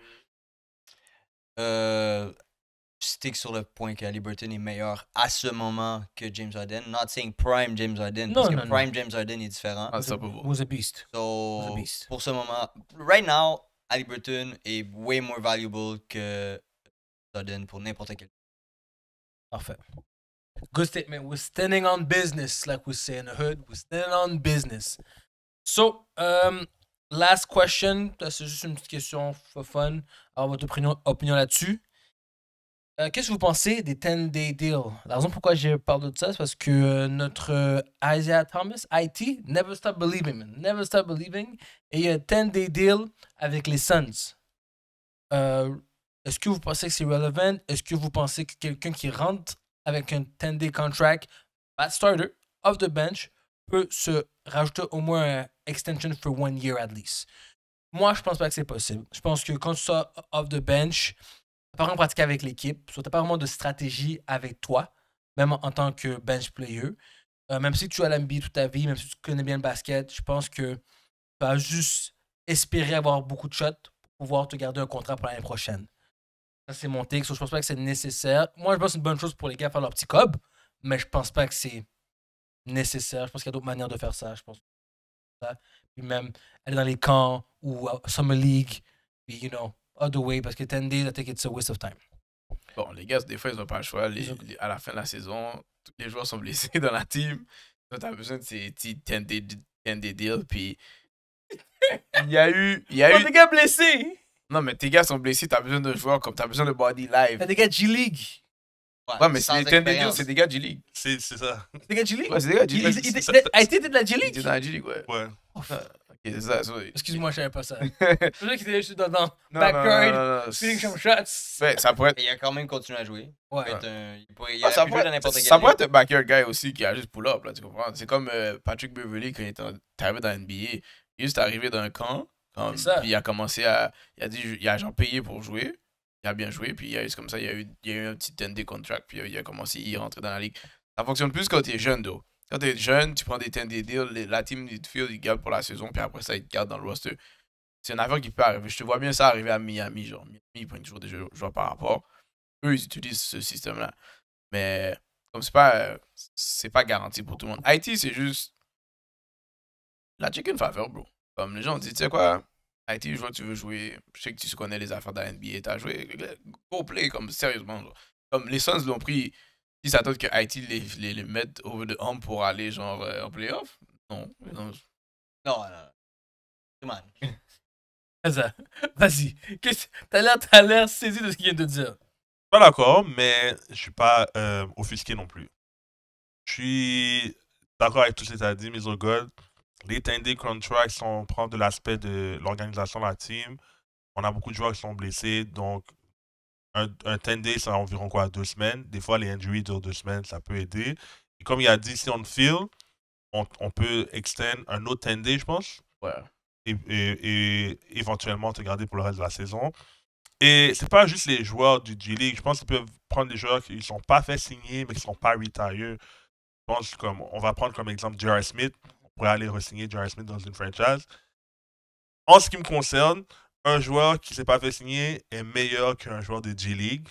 Speaker 4: Euh, stick sur le point que Liberton est meilleur à ce moment que James Harden. Not saying prime James Harden, parce non, que prime James Harden est différent. Ah, ça peut beast. pour ce moment, right now, Burton est way more valuable que Harden pour n'importe quel. Parfait. Good statement. We're standing on business, like we say in the hood. We're standing on business.
Speaker 2: So, um, last question. C'est juste une petite question for fun. Alors, votre opinion là-dessus. Euh, qu'est-ce que vous pensez des 10 Day deals La raison pourquoi je parle de ça, c'est parce que euh, notre euh, Isaiah Thomas, IT, Never Stop Believing, Never Stop Believing, et 10 Day Deal avec les Suns. Est-ce que vous pensez que c'est relevant Est-ce que vous pensez que quelqu'un qui rentre avec un 10 Day contract, bad starter, off the bench, peut se rajouter au moins un extension for one year at least Moi, je ne pense pas que c'est possible. Je pense que quand tu sors off the bench, pas vraiment pratiqué avec l'équipe. soit t'as pas vraiment de stratégie avec toi, même en, tant que bench player. Euh, même si tu as à toute ta vie, même si tu connais bien le basket, je pense que tu vas juste espérer avoir beaucoup de shots pour pouvoir te garder un contrat pour l'année prochaine. Ça, c'est mon texte, je pense pas que c'est nécessaire. Moi, je pense que c'est une bonne chose pour les gars faire leur petit cob, mais je pense pas que c'est nécessaire. Je pense qu'il y a d'autres manières de faire ça. Je pense. Puis même aller dans les camps ou Summer League, you know, other way parce que 10 days, I think it's a waste of time.
Speaker 5: Bon, les gars, des fois, ils n'ont pas le choix. à la fin de la saison, tous les joueurs sont blessés dans la team. Donc, tu as besoin de ces 10 Puis, il y a eu. Il y a eu... des gars blessés! Non, mais tes gars sont blessés, Tu as besoin de joueurs comme tu as besoin de body live. T'as des gars
Speaker 1: G-League. Ouais, mais c'est des c'est des
Speaker 5: gars G-League. C'est ça. des gars G-League? Ouais, c'est des gars G-League. A été ah, de la G-League? Ils étaient dans la G-League, ouais. Ouais. Oh, Excuse-moi,
Speaker 2: je savais pas ça. c'est vrai qu'il était juste dedans. Non, backyard, feeling some
Speaker 5: shots. mais ben, ça pourrait Il a quand même continué à jouer. Ouais. Il, ah, ça pourrait, n'importe ça pourrait être un backyard guy aussi qui a juste pull-up, là, tu comprends? C'est comme euh, Patrick Beverly quand il était arrivé dans NBA. Il est juste arrivé dans d'un camp, comme, puis il a commencé à... Il a, dit, il a genre payé pour jouer. Il a bien joué, puis il a, comme ça, il a, eu, il a eu un petit 10 contract, puis il a commencé à rentrer dans la ligue. Ça fonctionne plus quand tu es jeune, though quand t'es jeune, tu prends des tins des deals, la team Midfield, ils gardent pour la saison, puis après ça, ils te gardent dans le roster. C'est une affaire qui peut arriver. Je te vois bien ça arriver à Miami. Genre, Miami, ils prennent toujours des joueurs par rapport. Eux, ils utilisent ce système-là. Mais comme c'est pas, c'est pas garanti pour tout le monde. Haïti, c'est juste la chicken faveur, bro. Comme les gens disent, tu sais quoi, Haïti, je vois tu veux jouer. Je sais que tu connais les affaires de la NBA, t'as joué. Go play, comme sérieusement. Comme les Suns l'ont pris ils s'attendent que Haïti les, les, les, mette over the hump pour aller genre euh, en playoff Non. Non, non. non.
Speaker 1: Vas-y. T'as l'air,
Speaker 2: t'as l'air saisi de ce qu'il vient de dire.
Speaker 3: Pas d'accord, mais je suis pas euh, offusqué non plus. Je suis d'accord avec tout ce que t'as dit, mais Les tender contracts, sont on de l'aspect de l'organisation de la team, on a beaucoup de joueurs qui sont blessés, donc un, 10 c'est environ quoi, deux semaines. Des fois, les injuries durent deux semaines, ça peut aider. Et comme il a dit, si on feel, on, on peut extend un autre 10 day je pense. Ouais. Et, et, éventuellement te garder pour le reste de la saison. Et c'est pas juste les joueurs du G-League. Je pense qu'ils peuvent prendre des joueurs qui ne sont pas fait signer, mais qui ne sont pas retirés. Je pense comme on va prendre comme exemple J.R. Smith. On pourrait aller re-signer Smith dans une franchise. En ce qui me concerne, un joueur qui s'est pas fait signer est meilleur qu'un joueur de G-League.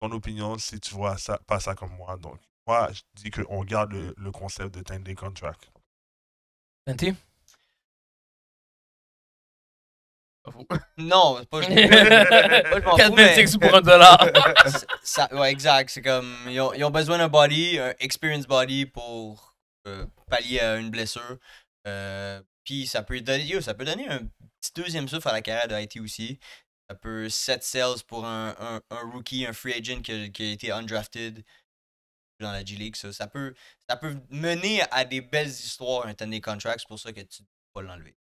Speaker 3: Ton opinion, si tu vois ça, pas ça comme moi. Donc, moi, je dis qu'on garde le, concept de 10 contract. 20?
Speaker 1: Non,
Speaker 4: pas je m'en pour un dollar. ouais, exact. C'est comme, ils ont, besoin d'un body, un experience body pour euh, pallier à une blessure. Euh, puis ça peut donner, ça peut donner un petit deuxième souffle à la carrière de IT aussi. Ça peut set sales pour un, un, rookie, un free agent qui a, été undrafted dans la G-League. Ça, peut, ça peut mener à des belles histoires, un des contracts. C'est pour ça que tu ne peux pas l'enlever.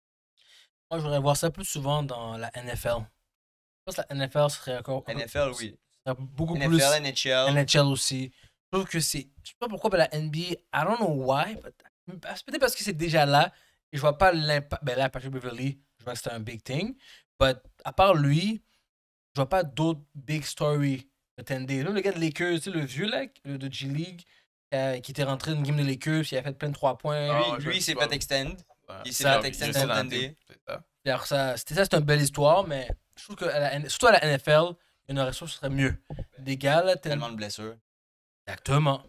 Speaker 2: Moi, je voudrais voir ça plus souvent dans la NFL. Je pense que la NFL serait encore. NFL,
Speaker 4: oui. Beaucoup NFL, plus. NHL. NHL
Speaker 2: aussi. Je trouve que c'est. Je sais pas pourquoi, mais la NBA, I don't know why. Peut-être parce que c'est déjà là je vois pas ben, l'impact. Ben là, Patrick Beverly, je vois que c'était un big thing. Mais à part lui, je vois pas d'autres big stories de Tendé. Là, le gars de Lakers, tu sais, le vieux là, le de G-League, euh, qui était rentré dans une game de Lakers, il a fait plein de trois points. Ah, lui, lui il s'est fait
Speaker 4: extend. Il s'est fait extend à Tendé.
Speaker 2: Alors ça, c'était ça, c'est une belle histoire, mais je trouve que à la, surtout à la NFL, une ressource serait mieux. Des gars, là, tellement de blessures. Exactement.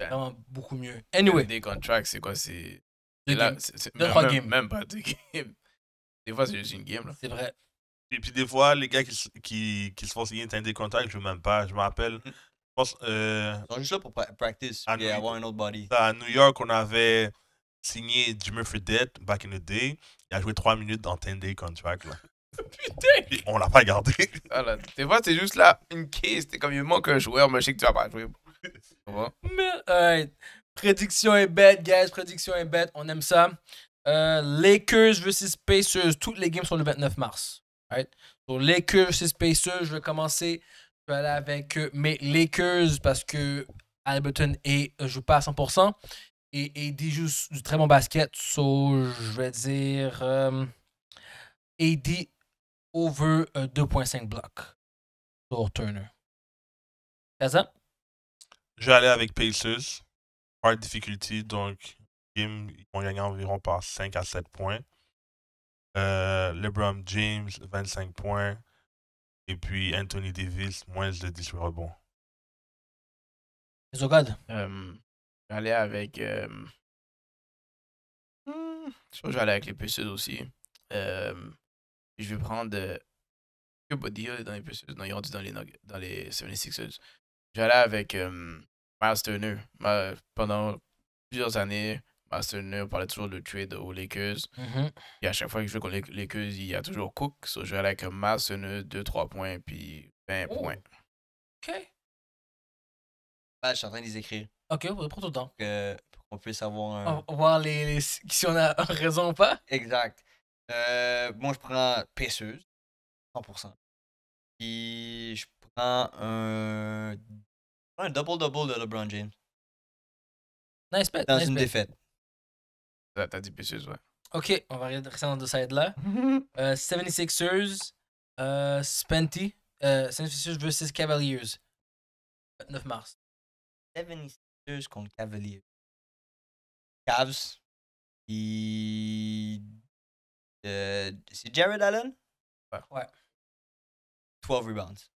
Speaker 5: Ben, Vraiment beaucoup mieux. Anyway. Des contracts, c'est quoi C'est deux, là, c'est même, trois games. Même pas des
Speaker 3: games. Des fois, c'est juste une game. C'est vrai. Et puis des fois, les gars qui, qui, qui se font signer des contacts, je ne même pas. Je me rappelle. Mm. Je pense, euh, Ils sont juste là pour practice et New... avoir un old body. À New York, on avait signé Jimmy Fredette back in the day. Il a joué 3 minutes dans 10 day contract. Là. Putain! on l'a pas gardé. Ah
Speaker 5: des fois, c'est juste là une case. C'est comme il manque un joueur, mais je sais que tu vas pas jouer. Merde! Prédiction est bête, guys. Prédiction est bête. On aime
Speaker 2: ça. Euh, Lakers vs Pacers. Toutes les games sont le 29 mars. Right? So, Lakers vs Pacers. Je vais commencer. Je vais aller avec euh, mes Lakers parce que Alberton ne euh, joue pas à 100%. Et, et AD joue du très bon basket. So, je vais dire euh, AD over 2.5 blocs sur Turner. C'est ça?
Speaker 3: Je vais aller avec Pacers hard difficulty, donc Kim, ils vont gagner environ par 5 à 7 points. Euh, LeBron James, 25 points.
Speaker 1: Et puis Anthony Davis, moins de 10 rebonds. Les Euh, j'allais avec. Hum, hum,
Speaker 5: je crois que j'allais avec les Pacers aussi. Euh, je vais prendre. Que euh, Body dans les Pacers. Non, il est dit dans les, dans les 76ers. J'allais avec. Master New. pendant plusieurs années, Master New parlait toujours de trade ou Lakers. Mm mm-hmm. Et à chaque fois que je joue contre les Lakers, il y a toujours Cook. je vais avec Master New, 2-3 points, puis 20 points.
Speaker 1: OK.
Speaker 4: Bah, je suis en train de les écrire.
Speaker 2: OK, tout le temps.
Speaker 4: pour qu'on puisse avoir on Voir les, si on a raison ou pas. Exact. Euh, moi, je prends Pesseuse, 100%. Puis je prends un un double-double de LeBron James.
Speaker 1: Nice bet. Dans une défaite.
Speaker 4: T'as dit Pacers, ouais.
Speaker 2: Ok, on va regarder dans deux sides là. 76ers,
Speaker 1: euh, Spenty, euh, 76ers euh, versus Cavaliers. 9 mars. 76ers contre Cavaliers. Cavs. Et... Euh, c'est Jared Allen? Ouais. ouais.
Speaker 4: 12 rebounds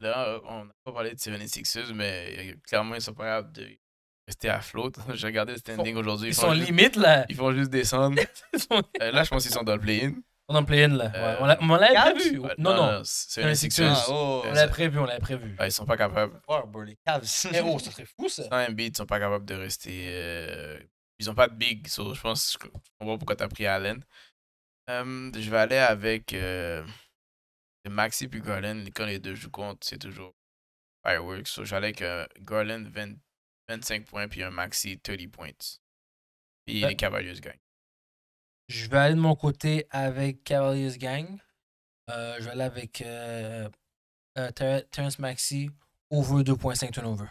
Speaker 3: là, euh, on n'a pas
Speaker 5: parlé de 76 mais euh, clairement, ils sont pas capables de rester à flot. J'ai regardé le standing aujourd'hui. Ils, sont limites limite, là. Ils font juste descendre. Euh, là, je pense qu'ils sont dans le play-in. On est en play-in,
Speaker 2: là. On l'a prévu. non, non. C'est Seven on l'a prévu, on l'a prévu. ils sont pas capables.
Speaker 5: Oh, bro, les
Speaker 4: Cavs. Mais oh, ça serait fou, ça.
Speaker 5: Sans Embiid, ils sont pas capables de rester. Ils ont pas de big, je pense qu'on voit pourquoi tu as pris Allen. je vais aller avec. Maxi puis Garland, quand les deux jouent contre, c'est toujours fireworks. So j'allais avec euh, Garland 25 points puis un Maxi 30 points. Puis ben Cavaliers gang.
Speaker 2: Je vais aller de mon côté avec Cavaliers Gang. Euh, je vais aller avec euh, Terrence Maxi
Speaker 1: over 2.5 turnover.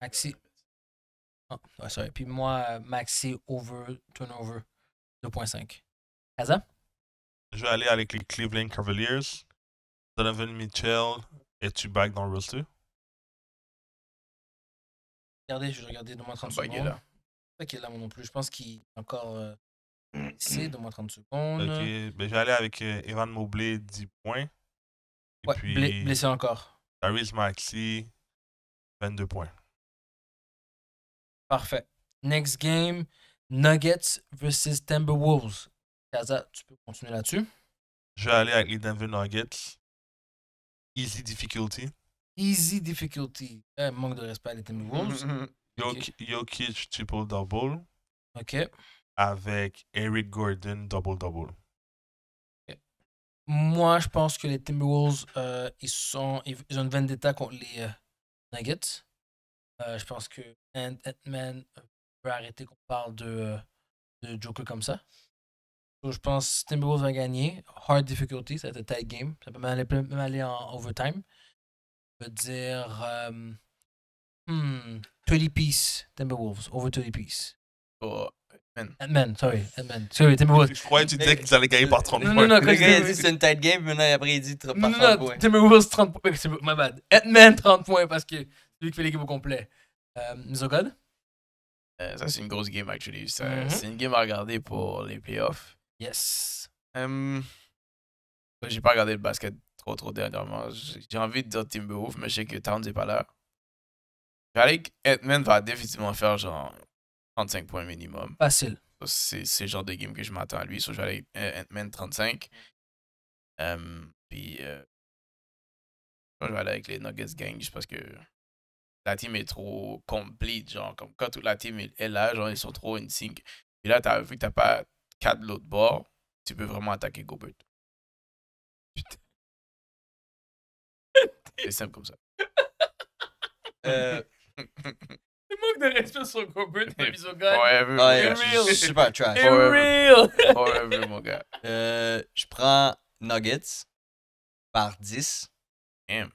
Speaker 2: Maxi. Oh, sorry. Puis moi, Maxi over turnover 2.5.
Speaker 1: Kaza?
Speaker 3: Je vais aller avec les Cleveland Cavaliers. Donovan Mitchell, es-tu back dans le roster?
Speaker 1: Regardez, je vais regarder de moins 30 ah, bah, secondes. Il là. Est pas est là non plus. Je pense qu'il est encore euh, ici, mm-hmm. de moins 30 secondes. Ok, ben,
Speaker 3: je vais aller avec euh, Evan Mobley, 10 points. Et ouais, blessé encore. Darius Maxi, 22 points.
Speaker 2: Parfait. Next game, Nuggets versus Timberwolves. Kaza,
Speaker 3: tu peux continuer là-dessus. Je vais aller avec les Denver Nuggets. Easy difficulty.
Speaker 2: Easy difficulty. Euh, manque de respect à les Timberwolves.
Speaker 3: Jokic, triple double. OK. Avec Eric Gordon double double.
Speaker 2: Moi, je pense que les Timberwolves, euh, ils, sont, ont une vendetta contre les euh, Nuggets. je pense que Ant-Man peut arrêter qu'on parle de, de Joker comme ça je pense que Timberwolves va gagner. Hard difficulty, ça va être tight game. Ça peut même aller, en overtime. Je veut dire. Euh, hmm, piece
Speaker 3: Timberwolves, over 20 piece. Oh, Edman. Edman, sorry. Edman. Sorry, Timberwolves. Je croyais que tu disais qu'ils allaient gagner par 30 points. Non, non, quand a dit c'est une tight game, maintenant après il dit par 30 non, points.
Speaker 4: Timberwolves 30 points.
Speaker 5: C'est ma bad.
Speaker 2: Edman 30 points parce que c'est lui qui fait l'équipe au complet.
Speaker 5: Euh, euh ça, c'est une grosse game, actually. Mm-hmm. C'est une game à regarder pour les playoffs. Yes. j'ai pas regardé le basket trop trop dernièrement. J'ai envie de dire beauf, mais je sais que Towns n'est pas là. Jalik Edman va définitivement faire genre 35 points minimum. Facile. C'est le genre de game que je m'attends à lui. Sur Jalik Edman 35. Um, puis, euh, je vais aller avec les Nuggets Gang parce que la team est trop complète. Genre, comme quand toute la team est là, genre, ils sont trop in sync. Puis là, as vu que t'as pas 4 l'autre bord,
Speaker 1: tu peux vraiment attaquer Gobert. Putain. C'est simple comme ça. Euh... Il manque de respect
Speaker 2: sur
Speaker 5: Gobert mais il est Oh, yeah. Je sais pas, trash. Forever. real. Forever, mon gars.
Speaker 4: Euh, je prends Nuggets par 10. Damn.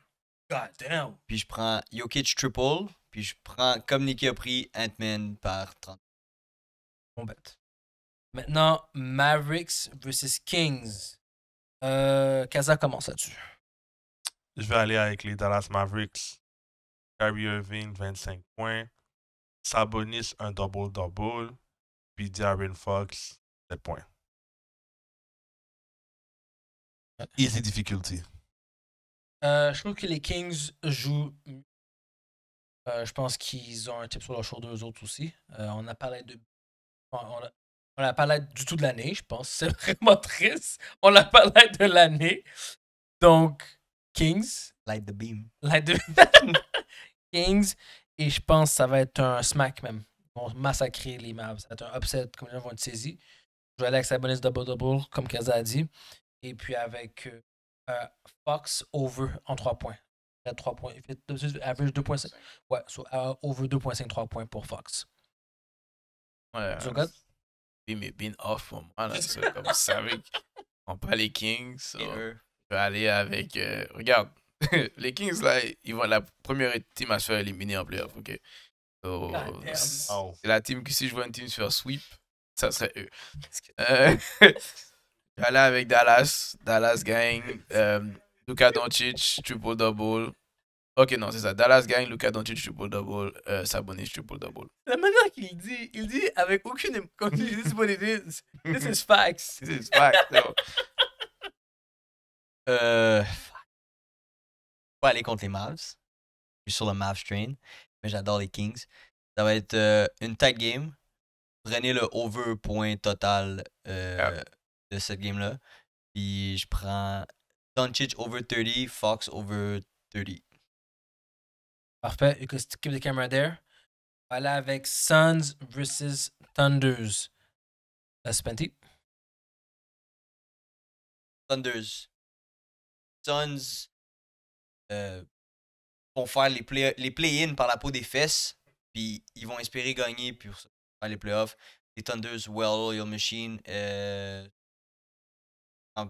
Speaker 1: God damn.
Speaker 4: Puis je prends Jokic triple. Puis je prends, comme Nicky a pris, Ant-Man par 30. Bon bête.
Speaker 2: Maintenant, Mavericks versus Kings. Euh, Kaza, comment ça tu
Speaker 3: Je vais aller avec les Dallas Mavericks. Kyrie Irving, 25 points. Sabonis, un double-double. Puis Darren Fox, 7 points.
Speaker 1: Easy difficulty. Euh, je trouve que les Kings jouent. Euh, je pense qu'ils ont un type sur leur shoulder, eux autres
Speaker 2: aussi. on a parlé de. On n'a pas du tout de l'année, je pense. C'est vraiment triste. On n'a pas l'air de l'année. Donc, Kings. Light the beam. Light the beam. Kings. Et je pense que ça va être un smack même. Ils vont massacrer les Mavs. Ça va être un upset, comme les gens vont être saisis. Je vais aller avec Sabonis double-double, comme Kaza a dit. Et puis avec euh, euh, Fox over en 3 points. 3 points. Average 2.5. Ouais, so, euh, over 2.5, 3 points pour Fox.
Speaker 5: Ouais mais bien off pour moi. Là, comme vous savez, on pas les Kings. je vais aller avec. Euh, regarde, les Kings, là, ils vont, la première team à se faire éliminer en playoff. OK. c'est la team que si je vois une team se faire sweep, ça serait eux. Euh, je vais aller avec Dallas. Dallas gang. Euh, Luka Doncic, triple double. Ok, non, c'est ça. Dallas gagne, Luka Doncic triple double, euh, Sabonis triple double. La manière qu'il dit, il dit avec aucune. quand tu dis, what it is. This is facts. This is
Speaker 4: facts. euh. pas aller contre les Mavs. Je suis sur le Mavs train, mais j'adore les Kings. Ça va être euh, une tight game. Prenez le over point total euh, ah. de cette game-là. Puis je prends Doncic over 30, Fox over 30.
Speaker 2: Parfait. You can keep the camera there. Voilà avec
Speaker 1: Suns versus Thunders. That's Penty. Thunders. Suns
Speaker 4: euh, vont faire les play-in par la peau des fesses. Puis ils vont espérer gagner pour faire les playoffs. Les Thunders, Well Oil Machine. Euh,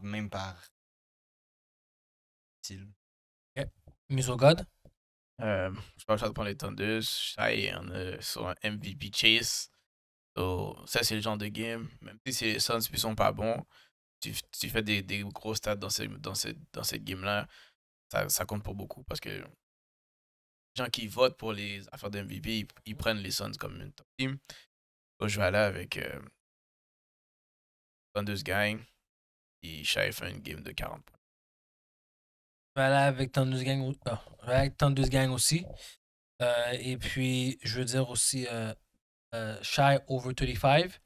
Speaker 1: même par. Okay. Mise euh, je pense que prendre les Thunder. Shai on euh, sur un
Speaker 5: MVP chase. ça, c'est le genre de game. Même si les Suns ne sont pas bons, tu, tu fais des, des, gros stats dans, dans, dans cette game-là. Ça, ça, compte pour beaucoup parce que les gens qui votent pour les affaires de MVP, ils, prennent les Suns comme une
Speaker 1: top team. So, je vais aller avec euh, Thunders Gang et Shai fait une game de 40 points avec Thunder's Gang,
Speaker 2: euh, avec Gang aussi. Euh, et puis, je veux dire aussi euh, Shy over 35,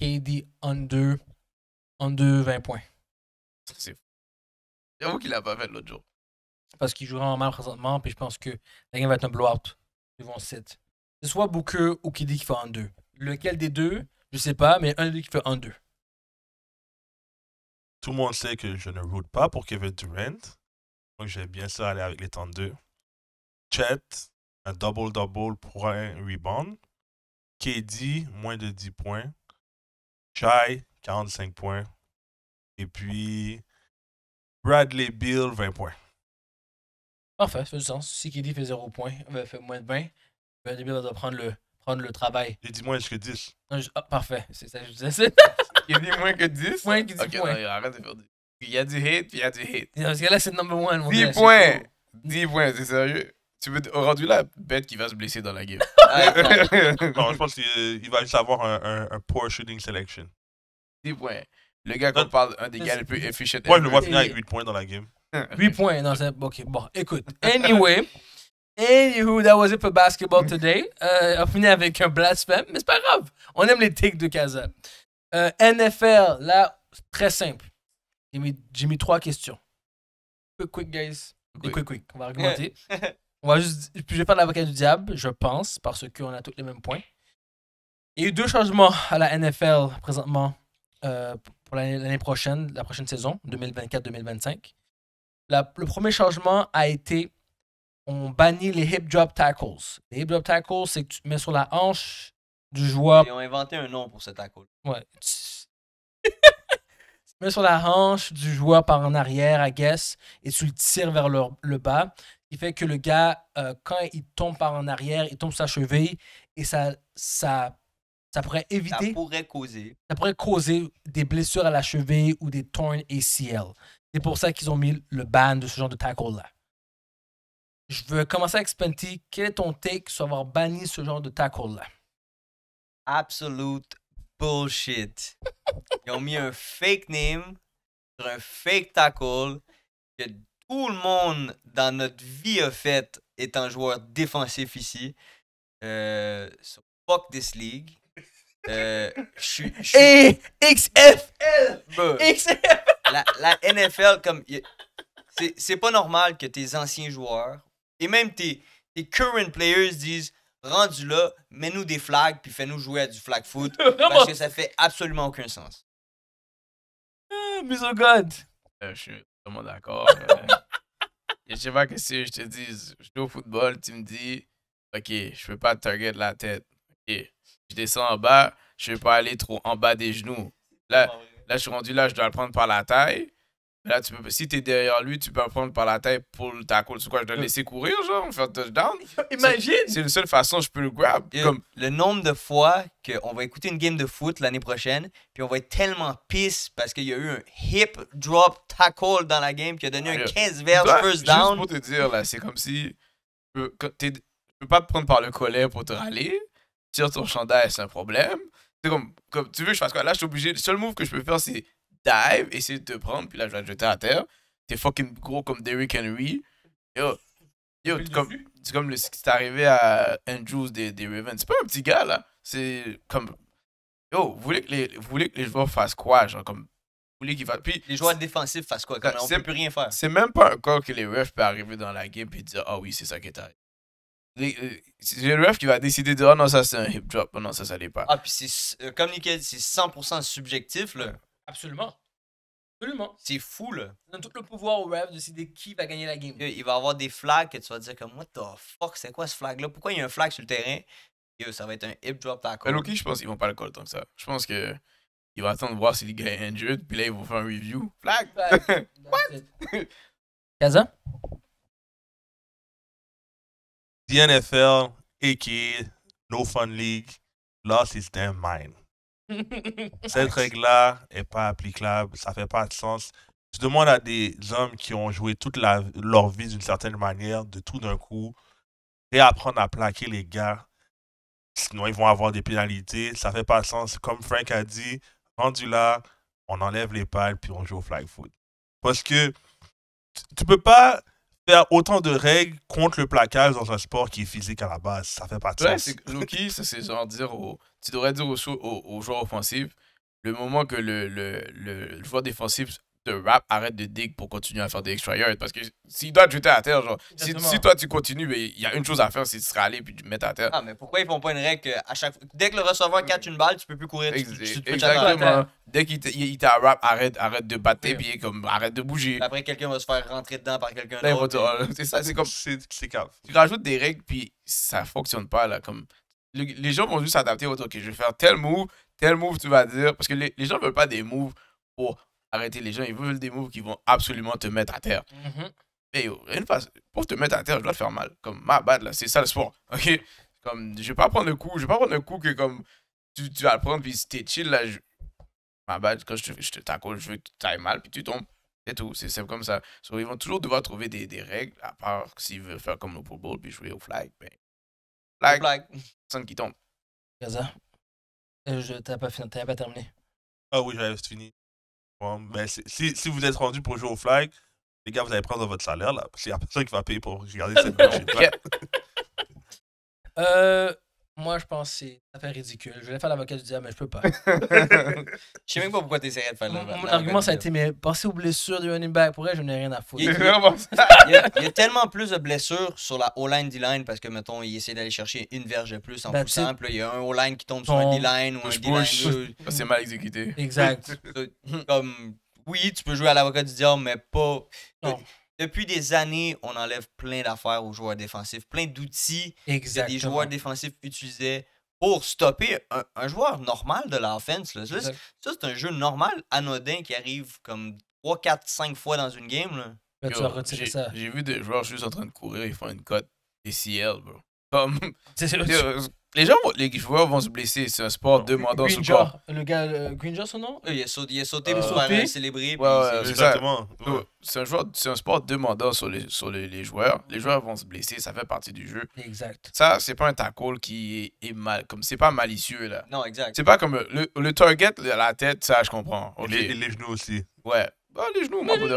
Speaker 2: KD under, under 20 points.
Speaker 5: C'est fou. J'avoue qu'il l'a pas fait l'autre jour.
Speaker 2: Parce qu'il jouera en mal présentement, puis je pense que la game va être un blowout. Ils vont 7. C'est soit Booker ou KD
Speaker 3: qui fait un 2. Lequel des deux, je sais pas, mais un des deux qui fait un 2. Tout le monde sait que je ne route pas pour Kevin Durant. Donc vais bien ça aller avec les deux. Chet, un double-double pour un rebound. KD, moins de 10 points. Chai, 45 points. Et puis Bradley Bill, 20 points.
Speaker 2: Parfait, ça fait du sens. Si KD fait 0 points, va fait moins de 20, Bradley Bill doit prendre le, prendre le travail.
Speaker 5: J'ai dit moins que 10. Ah, parfait, c'est ça que je disais. KD moins que 10 Moins que 10 points. arrête de faire 10 il y a du hate, puis il y a du hate. Parce que là, c'est le number one, mon 10 points. 10 points, c'est sérieux. Tu veux rendu là,
Speaker 3: bête qui va se blesser dans la game. Ah, non, je pense qu'il euh, va juste avoir un, poor shooting selection. 10 points. Le gars qu'on parle, un des gars les plus efficient. Ouais, je le vois finir avec 8 points dans la game.
Speaker 2: 8 points, non, c'est. Ok, bon, écoute. Anyway. Anywho, that was it for basketball today. Euh, on finit avec un blasphème, mais c'est pas grave. On aime les tics de Kaza. Euh, NFL, là, très simple. J'ai mis, trois questions. Quick, quick, guys. quick, quick. On va argumenter. on va juste, je vais faire l'avocat du diable, je pense, parce qu'on a tous les mêmes points. Il y a eu deux changements à la NFL présentement euh, pour l'année prochaine, la prochaine saison, 2024-2025. Le premier changement a été on bannit les hip drop tackles. Les hip drop tackles, c'est que tu te mets sur la hanche du joueur. Ils ont
Speaker 4: inventé un nom pour ces tackle. Ouais
Speaker 2: mets sur la hanche du joueur par en arrière, à guess, et tu le tires vers le, bas. Ce fait que le gars, euh, quand il tombe par en arrière, il tombe sur sa cheville et ça, ça, ça pourrait éviter. Ça pourrait causer. Ça pourrait causer des blessures à la cheville ou des torn ACL. C'est pour ça qu'ils ont mis le ban de ce genre de tackle-là. Je veux commencer avec Spenty. Quel est ton take sur avoir banni ce genre de tackle-là?
Speaker 4: Absolute bullshit. Ils ont mis un fake name sur un fake tackle que tout le monde dans notre vie a fait étant joueur défensif ici. Euh, fuck this league. Euh, je suis. XFL! La, NFL, comme. C'est pas normal que tes anciens joueurs et même tes current players disent rendu là, mets-nous des flags, puis fais-nous jouer à du flag foot. parce que ça fait absolument aucun sens. Ah, mais oh euh, je suis vraiment d'accord. je sais pas que si je
Speaker 5: te dis, je joue au football, tu me dis, OK, je peux pas target la tête. OK, je descends en bas, je vais pas aller trop en bas des genoux. Là, là je suis rendu là, je dois le prendre par la taille là, tu peux, si t'es derrière lui, tu peux le prendre par la tête pour le tackle. C'est quoi, je dois le
Speaker 4: laisser courir, genre, un faire touchdown? Imagine! C'est la seule façon je peux le grab. Comme... Le nombre de fois qu'on va écouter une game de foot l'année prochaine, puis on va être tellement pisse parce qu'il y a eu un hip drop tackle dans la game qui a donné un 15 vers first down.
Speaker 5: Juste pour te dire, là, c'est comme si. Je peux pas te prendre par le collet pour te râler. Tire ton chandail, c'est un problème. C'est comme, comme tu veux que je fasse quoi? Là, je suis obligé. Le seul move que je peux faire, c'est dive, essayer de te prendre, puis là, je vais te jeter à terre. T'es fucking gros comme Derrick Henry. Yo, yo c'est comme, comme ce qui est arrivé à Andrews des, des Ravens. C'est pas un petit gars, là. C'est comme. Yo, vous voulez que les, vous les joueurs fassent quoi, genre, comme. Vous voulez qu'ils fassent. Puis,
Speaker 4: les joueurs défensifs fassent quoi, comme, on peut plus
Speaker 5: rien faire. C'est même pas encore que les refs peuvent arriver dans la game et dire, ah oui, c'est ça qui est arrivé. Euh, c'est le ref qui va décider de ah non, ça c'est un hip drop,
Speaker 4: non, ça ça l'est pas. Ah, puis c'est, euh, comme Nickel, c'est 100% subjectif là. Absolument. Absolument. C'est fou, là. On donne tout le pouvoir au ref de décider qui va gagner la game. Il va y avoir des flags que tu vas dire comme, what the fuck, c'est quoi ce flag-là? Pourquoi il y a un flag sur le terrain? ça va être un hip drop tackle. Loki, je pense qu'ils
Speaker 5: vont pas le call tant que ça. Je pense que il va attendre de voir si le gars est injured, puis là, ils vont faire
Speaker 3: un review. Flag!
Speaker 1: Flag. what? Kaza?
Speaker 3: The NFL, aka No Fun League, lost his damn mind. Cette règle-là n'est pas applicable, ça fait pas de sens. Je demande à des hommes qui ont joué toute leur vie d'une certaine manière, de tout d'un coup, réapprendre à plaquer les gars. Sinon, ils vont avoir des pénalités. Ça fait pas de sens. Comme Frank a dit, rendu là, on enlève les pales puis on joue au flag foot. Parce que tu peux pas autant de règles contre le placage dans un sport qui est physique à la base. Ça fait pas de sens.
Speaker 5: c'est genre dire au, tu devrais dire aux, aux, joueurs offensifs le moment que le, le, le, le joueur défensif de rap, arrête de dig pour continuer à faire des extra yards. Parce que s'il doit te jeter à terre, genre, si, toi tu continues, il y a une chose à faire, c'est de se râler puis de te mettre à terre.
Speaker 4: Ah, mais pourquoi ils font pas une règle à chaque...
Speaker 5: dès que le receveur catch une balle, tu peux plus courir, Exactement. Dès qu'il à rap, arrête, arrête de battre tes pieds, comme, arrête de bouger. Après, quelqu'un va se faire rentrer dedans par quelqu'un d'autre. c'est ça, c'est comme. C'est Tu rajoutes des règles, puis ça fonctionne pas, là. Comme... les gens vont juste s'adapter. Ok, je vais faire tel move, tel move, tu vas dire. Parce que les, les gens veulent pas des moves pour Arrêtez les gens. Ils veulent des moves qui vont absolument te mettre à terre. Et mhm. Mais une pour te mettre à terre, je dois te faire mal. Comme ma bad là, c'est ça le sport. Ok? Comme je vais pas prendre le coup, je vais pas prendre le coup que comme tu, vas le prendre, puis si es chill là, je... ma bad, quand je te, je te je veux que tu ailles mal, puis tu tombes. C'est tout, c'est simple comme ça. ils vont toujours devoir trouver des, règles, à part s'ils veulent faire comme le football puis jouer au flag. Ben, flag, flag. personne qui tombe.
Speaker 2: Gaza, euh, t'as pas, fini, pas terminé.
Speaker 3: Ah oui, j'avais fini. Bon, ben, si, si, vous êtes rendu pour jouer au flag, les gars, vous allez prendre votre salaire là. Parce qu'il n'y a personne qui va payer pour regarder cette match.
Speaker 2: euh, moi, je pense que c'est ça ridicule. Je voulais faire l'avocat du diable, mais je peux pas. Je ne sais même pas pourquoi tu essaierais de faire diable. Mon argument, ça a été, mais pensez aux blessures du running back, pour elle, je n'ai rien à foutre. Il
Speaker 4: y, a, tellement plus de blessures sur la O-line, D-line parce que, mettons, il essaie d'aller chercher une verge de plus en tout poussant. là, il y a un O-line qui tombe sur un D-line ou un D-line. C'est mal exécuté. Exact. Comme, oui, tu peux jouer à l'avocat du diable, mais pas depuis des années, on enlève plein d'affaires aux joueurs défensifs, plein d'outils que les joueurs défensifs utilisaient pour stopper un, joueur normal de l'offense. Ça, c'est un jeu normal, anodin, qui arrive comme 3, 4, 5 fois dans une game. Là. Ben, j'ai vu
Speaker 5: des joueurs juste en train de courir ils font une cote. des CL, bro. Comme. les gens, les joueurs vont se blesser. C'est un sport demandant sur corps.
Speaker 2: le gars, euh, ou son nom Il a sauté, il a sauté euh, pour sauté.
Speaker 4: célébrer. Ouais, Exactement. Euh,
Speaker 5: c'est un, joueur- c'est un sport demandant sur, les, sur les, les joueurs. Les joueurs vont se blesser, ça fait partie du jeu. Exact. Ça, c'est pas un tackle qui est, mal, comme c'est pas malicieux là.
Speaker 4: Non,
Speaker 3: exact.
Speaker 5: C'est pas comme le, le target, la tête, ça je comprends. Et les, les genoux aussi. Ouais. Bah, les genoux, moi, pour de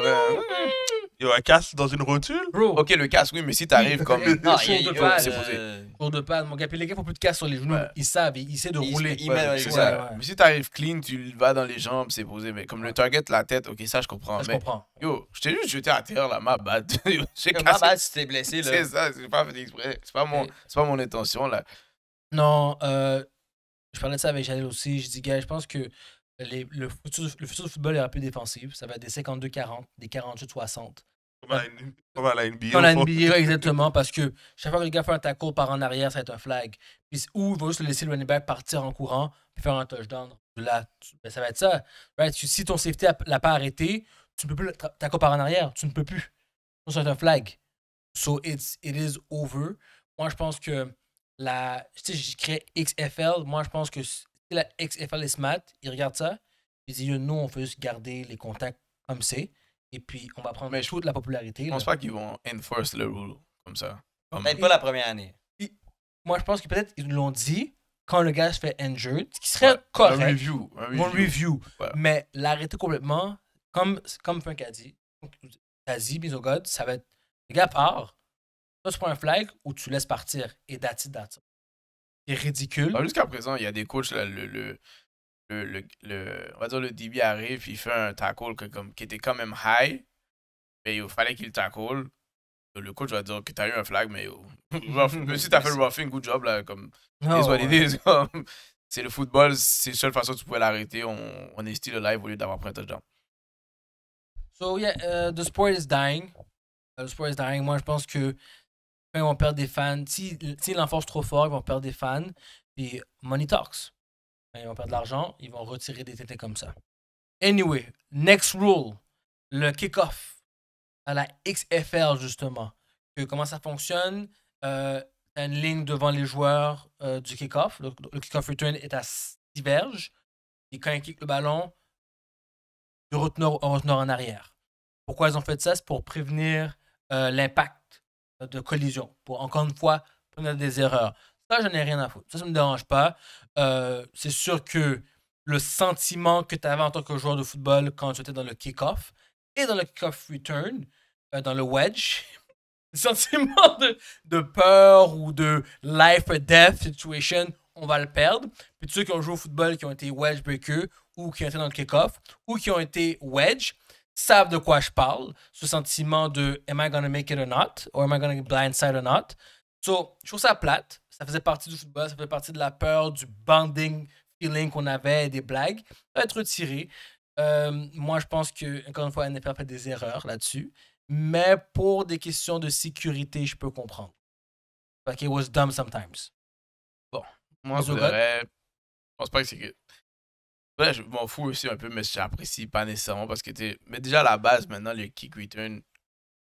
Speaker 5: Yo, un casse dans une rotule Ok, le casse, oui, mais si t'arrives comme. non, il de passe. C'est posé.
Speaker 2: Cours de Mon gars, les gars faut plus de casse sur les genoux. Ils savent, ils, essaient
Speaker 4: de rouler. Ils, Mais
Speaker 5: si t'arrives clean, tu vas dans les jambes, c'est posé. Mais comme le target, la tête, ok, ça, je comprends. je comprends. Yo, je t'ai juste jeté à terre, là, ma bad. Ma bad, tu t'es blessé, là. C'est ça, c'est pas fait exprès. C'est pas, mon, pas mon intention, là.
Speaker 2: Non, euh, je parlais de ça avec Jalil aussi. Je dis, gars, je pense que le, futur, le, football est un peu défensif. Ça va être des 52-40, des 48-60.
Speaker 3: Comme à la NBA. Comme à la
Speaker 2: exactement, parce que chaque fois que le gars fait un taco par en arrière, ça va être un flag. Puis, ou il va juste laisser le running back partir en courant et faire un touchdown. Là, ben, ça va être ça. Si ton safety l'a pas arrêté, tu ne peux plus taco par en arrière. Tu ne peux plus. Ça va un flag. So it's, it is over. Moi, je pense que la. Tu sais, XFL. Moi, je pense que la il regarde ça, il dit nous, on veut juste garder les contacts comme c'est, et puis on va prendre Mais je de la popularité. Je pense pas
Speaker 5: qu'ils vont enforcer le rule
Speaker 4: comme ça. peut pas la première année.
Speaker 2: moi, je pense que peut-être ils nous l'ont dit quand le gars se fait injured, ce qui serait correct. Un review. Un review. Mais l'arrêter complètement, comme, comme Frank a dit, a dit, God, ça va être le gars part, ça tu un flag ou tu laisses partir et dati dati.
Speaker 5: C'est ridicule. Bah, jusqu'à présent, il y a des coachs, là, le, le, le, le, on va dire le DB arrive, il fait un tackle comme, qui était quand même high, mais il fallait qu'il tackle. Le coach va dire que t'as eu un flag, mais oh, même si t'as fait le good job, là, comme, c'est le football, c'est la seule façon que tu pouvais l'arrêter. On, on est style live au lieu d'avoir pris un touchdown.
Speaker 2: So, yeah, euh, the sport is dying. the euh, sport is dying. Moi, je pense que ils vont perdre des fans. Si si, l'enforcent trop fort, ils vont perdre des fans. Puis Money Talks. Ils vont perdre de l'argent, ils vont retirer des tétés comme ça. Anyway, next rule, le kick-off à la XFL, justement. Que comment ça fonctionne? Euh, une ligne devant les joueurs euh, du kick-off. Le, kick-off return est à 6 verges. Et quand ils le ballon, de retenir, en arrière. Pourquoi ils ont fait ça? C'est pour prévenir euh, l'impact de collision. Pour, encore une fois, prendre des erreurs. Ça, je n'ai rien à foutre. Ça, ça ne me dérange pas. Euh, c'est sûr que le sentiment que tu avais en tant que joueur de football quand tu étais dans le kick-off et dans le kick-off return, euh, dans le wedge, le sentiment de, peur ou de life or death situation, on va le perdre. Puis ceux qui ont joué au football qui ont été wedge breaker ou qui ont été dans le kick-off ou qui ont été wedge, savent de quoi je parle, ce sentiment de am I gonna make it or not, or am I gonna get blindside or not. So, je trouve ça plate. Ça faisait partie du football, ça faisait partie de la peur, du banding feeling qu'on avait, des blagues. Ça va être retiré. Euh, moi, je pense que, encore une fois, NFL fait des erreurs là-dessus. Mais pour des questions de sécurité, je peux comprendre. it was dumb sometimes.
Speaker 5: Bon. Moi, je dirais, je pense pas que c'est après, je m'en fous aussi un peu, mais j'apprécie pas nécessairement parce que tu Mais déjà, à la base, maintenant, le kick return,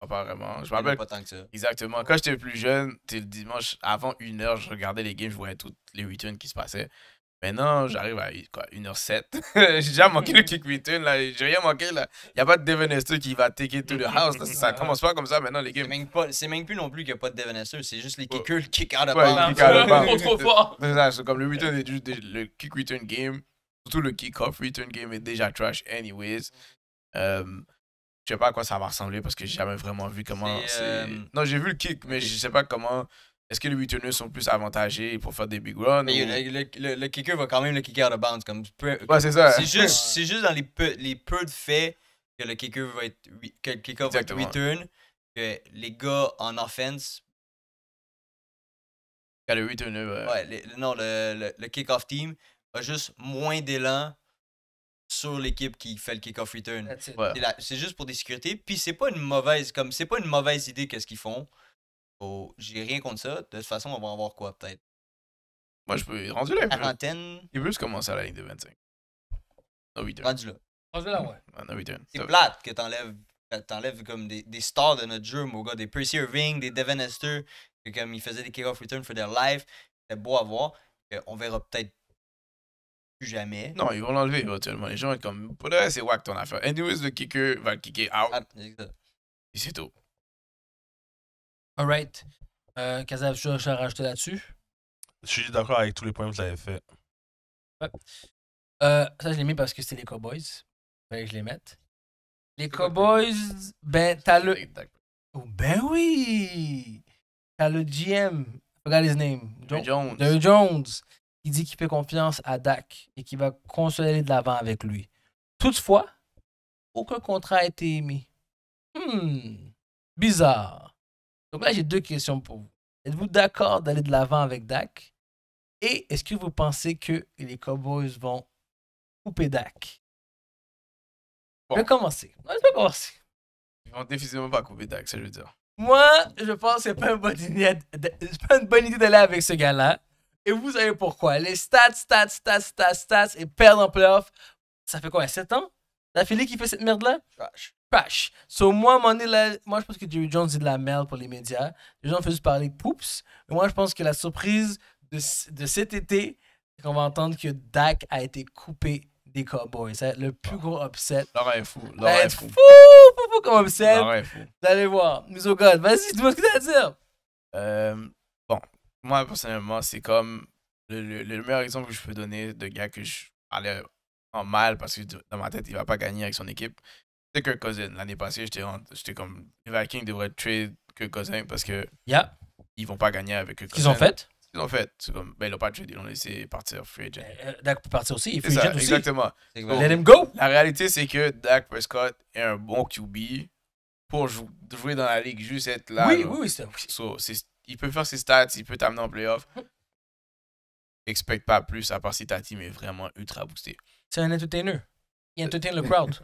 Speaker 5: pas vraiment. Je m'appelle. Pas tant que ça. Exactement. Quand j'étais plus jeune, le dimanche, avant 1h, je regardais les games, je voyais toutes les returns qui se passaient. Maintenant, mmh. j'arrive à quoi, 1h07. J'ai déjà manqué le kick return, là. J'ai rien manqué, là. Il a pas de Devin qui va taker tout le house. Là. Ça commence pas comme ça maintenant, les games. C'est même, plus non plus qu'il n'y a
Speaker 4: pas de Devin c'est juste les kickers, le kick out of ouais, bounds. Ouais, kick out of bounds. trop fort.
Speaker 5: C'est comme le, return, le kick return game Surtout le kick-off return game est déjà trash anyways. Je euh, je sais pas à quoi ça va ressembler parce que j'ai jamais vraiment vu comment. Euh, non, j'ai vu le kick, mais je sais pas comment. Est-ce que les returners sont plus avantagés pour faire des big runs? Mais le,
Speaker 4: kicker va quand même le kicker out of bounds. Comme ouais, c'est ça. C'est juste, dans les peu, les peu de faits que le kicker va être, que le va être return que les gars en offense. Que le returner. Ouais, non, le, le, le kick-off team juste moins d'élan sur l'équipe qui fait le kick-off return. C'est juste pour des sécurités. Puis c'est pas une mauvaise, comme c'est pas une mauvaise idée qu'est-ce qu'ils font. J'ai rien contre ça. De toute façon, on va en voir quoi peut-être. Moi, je peux. Rendu là, quarantaine. Il peut se commencer à la ligne de 25. No return. Rendu là. Rendu là, ouais. No return. C'est plate que t'enlèves t'enlèves comme des, des, stars de notre jeu, mon gars, des Percy Irving, des Devin Esther, que comme ils faisaient des kick-off returns for their life, c'était beau à voir. Euh, on verra peut-être jamais. Non, ils vont l'enlever
Speaker 5: éventuellement. Les gens sont comme, pour c'est whack ton affaire. Anyways, le
Speaker 3: kicker va le kicker out. Ah, Et c'est tout.
Speaker 5: Alright.
Speaker 2: Euh, tu je vais rajouter là-dessus.
Speaker 3: Je suis d'accord avec tous les points que vous avez fait.
Speaker 2: Euh, ça, je l'ai mis parce que c'était les Cowboys. Ben, je les mette. Les Cowboys, ben, t'as le. Oh, ben oui! T'as le GM. Forgot his name. Jones. Jones. Jones il dit qu'il fait confiance à Dak et qu'il va consolider de l'avant avec lui. Toutefois, aucun contrat n'a été émis. Hmm, bizarre. Donc là, j'ai deux questions pour vous. Êtes-vous d'accord d'aller de l'avant avec Dak? Et est-ce que vous pensez que les Cowboys vont couper Dak? Je vais commencer.
Speaker 5: Je vais commencer. Ils vont définitivement pas couper Dak, ça veut dire.
Speaker 2: Moi, je pense que c'est n'est pas une bonne idée d'aller avec ce gars-là. Et vous savez pourquoi. Les stats, stats, stats, stats, stats et perdre en playoff. Ça fait quoi, 7 ans La Philly qui fait cette merde-là crash crash So, moi, moi, je pense que Jerry Jones dit de la merde pour les médias. Les gens font juste parler poups. Mais moi, je pense que la surprise de, de cet été, c'est qu'on va entendre que Dak a été coupé des Cowboys. C'est le plus ah. gros upset.
Speaker 5: L'oreille est fou. Laura
Speaker 2: est fou. Fou, fou, comme upset. L'oreille est fou. Vous allez voir. Mise au God. Vas-y, dis-moi ce que tu as à dire.
Speaker 5: Euh, moi, personnellement, c'est comme le, meilleur exemple que je peux donner de gars que je parlais en mal parce que dans ma tête, il va pas gagner avec son équipe. C'est que Cousin. L'année passée, j'étais comme les Vikings devraient trade Kirk Cousin parce que ne ils vont pas gagner avec eux Cousin. Qu'ils ont fait Ils ont fait. C'est comme, ben, ils n'ont pas trade, ils l'ont laissé partir eh, eh, Dak peut partir aussi, il aussi. Exactement. Let him go. La réalité, c'est que Dak Prescott est un bon QB pour jouer dans la ligue, juste être là. Oui, oui, oui. C'est il peut faire ses stats, il peut t'amener en playoff. Expecte pas plus, à part si ta team est vraiment ultra boostée. C'est un entertainer. Il entertain le crowd.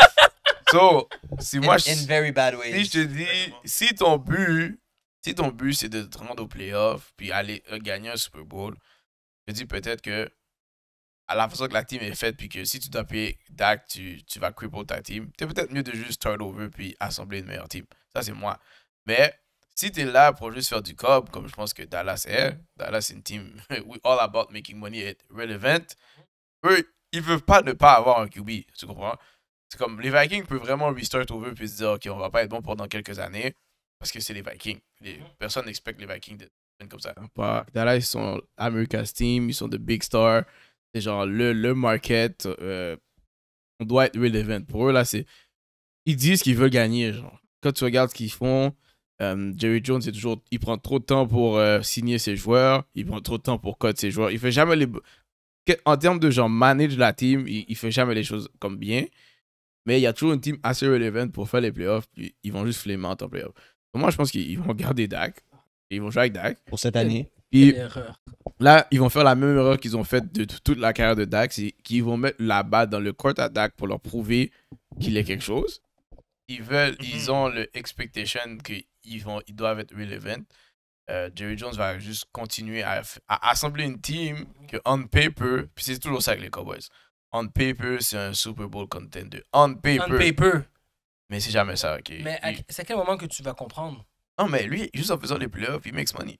Speaker 5: so, si moi Si je te dis, si ton but, si ton but c'est de te rendre au playoff, puis aller euh, gagner un Super Bowl, je dis peut-être que à la façon que la team est faite, puis que si tu dois DAC, tu, tu vas cripple ta team, t'es peut-être mieux de juste turn over puis assembler une meilleure team. Ça, c'est moi. Mais si tu es là pour juste faire du cob, comme je pense que Dallas est, Dallas est une team, we all about making money être relevant, eux, ils veulent pas ne pas avoir un QB, tu comprends? C'est comme les Vikings peuvent vraiment restart au puis se dire, OK, on va pas être bon pendant quelques années parce que c'est les Vikings. Les, personne n'expecte les Vikings d'être comme ça. Ah, Dallas, ils sont America's team, ils sont de big stars, c'est genre le, le market. Euh, on doit être relevant. Pour eux, là, c'est. Ils disent qu'ils veulent gagner, genre. Quand tu regardes ce qu'ils font, euh, Jerry Jones, c'est toujours, il prend trop de temps pour euh, signer ses joueurs, il prend trop de temps pour coder ses joueurs. Il fait jamais les. En termes de genre manage la team, il, il, fait jamais les choses comme bien. Mais il y a toujours une team assez relevant pour faire les playoffs. Puis ils vont juste flémer en playoffs. moi, je pense qu'ils vont garder Dak. Ils vont jouer avec Dak. Pour cette année. là, ils vont faire la même erreur qu'ils ont faite de toute la carrière de Dak. C'est qu'ils vont mettre la balle dans le court à Dak pour leur prouver qu'il est quelque chose. Ils veulent, ils mm-hmm. ont le expectation que ils, vont, ils doivent être relevant. Euh, Jerry Jones va juste continuer à, assembler une team que, on paper, puis c'est toujours ça avec les Cowboys. On paper, c'est un Super Bowl contender. On paper. On paper. Mais c'est jamais ça, ok? Mais
Speaker 2: c'est à quel moment que tu vas comprendre?
Speaker 5: Non, mais lui, juste en faisant les playoffs, il makes money.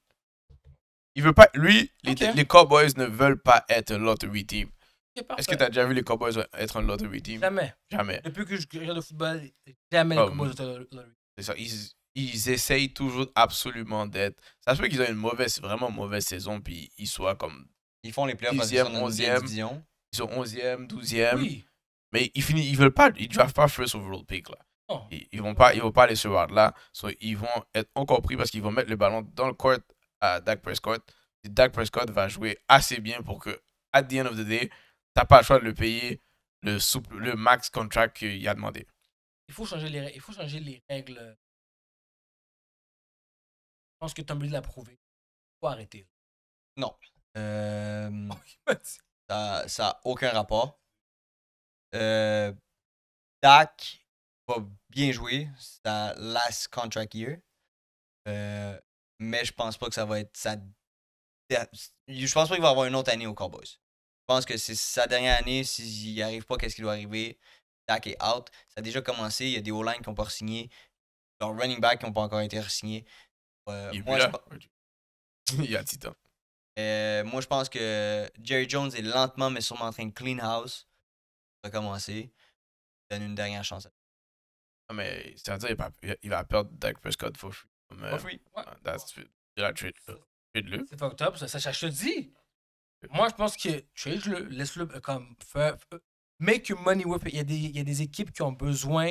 Speaker 5: Il veut pas. Lui, les, Cowboys ne veulent pas être un lottery team. Est-ce que tu as déjà vu les Cowboys être un lottery team? Jamais. Jamais.
Speaker 2: Depuis que je regarde le football, jamais les oh, Cowboys sont un lottery team. C'est ça. Ils,
Speaker 5: ils essayent toujours absolument d'être. Ça se peut qu'ils ont une mauvaise, vraiment mauvaise saison, puis ils soient comme. Ils font les playoffs en e 11e. Ils sont 11e, 12e. Mais ils finissent, ils veulent pas, ils ne doivent pas first overall pick oh. Ils, vont pas, ils vont pas aller se voir là. So, ils vont être encore pris parce qu'ils vont mettre le ballon dans le court à Dak Prescott. Dak Prescott va jouer assez bien pour que, at the end of the day, n'as pas le choix de le payer le, le max contract qu'il a demandé.
Speaker 1: Il faut changer les, il faut changer les règles je pense que Tom de l'a prouvé. Faut arrêter. Non. Euh,
Speaker 4: ça n'a aucun rapport. Euh, Dak va bien jouer. Sa last contract year. Euh, mais je pense pas que ça va être sa. Je pense pas qu'il va avoir une autre année aux Cowboys. Je pense que c'est sa dernière année. S'il n'y arrive pas, qu'est-ce qui doit arriver? Dak est out. Ça a déjà commencé. Il y a des O-line qui n'ont pas signé. Leurs running back qui n'ont pas encore été re-signés il y moi, euh, moi, je pense que Jerry Jones est lentement, mais sûrement en train de clean house. Recommencer. Donne une dernière chance. Non, mais c'est-à-dire qu'il va, perdre Dak Prescott for free. for free, That's,
Speaker 5: la trade. le
Speaker 2: C'est fucked up, ça, ça, je te dis. Moi, je pense que trade-le, laisse-le comme Make your money with it. Il y, a des, il y a des équipes qui ont besoin.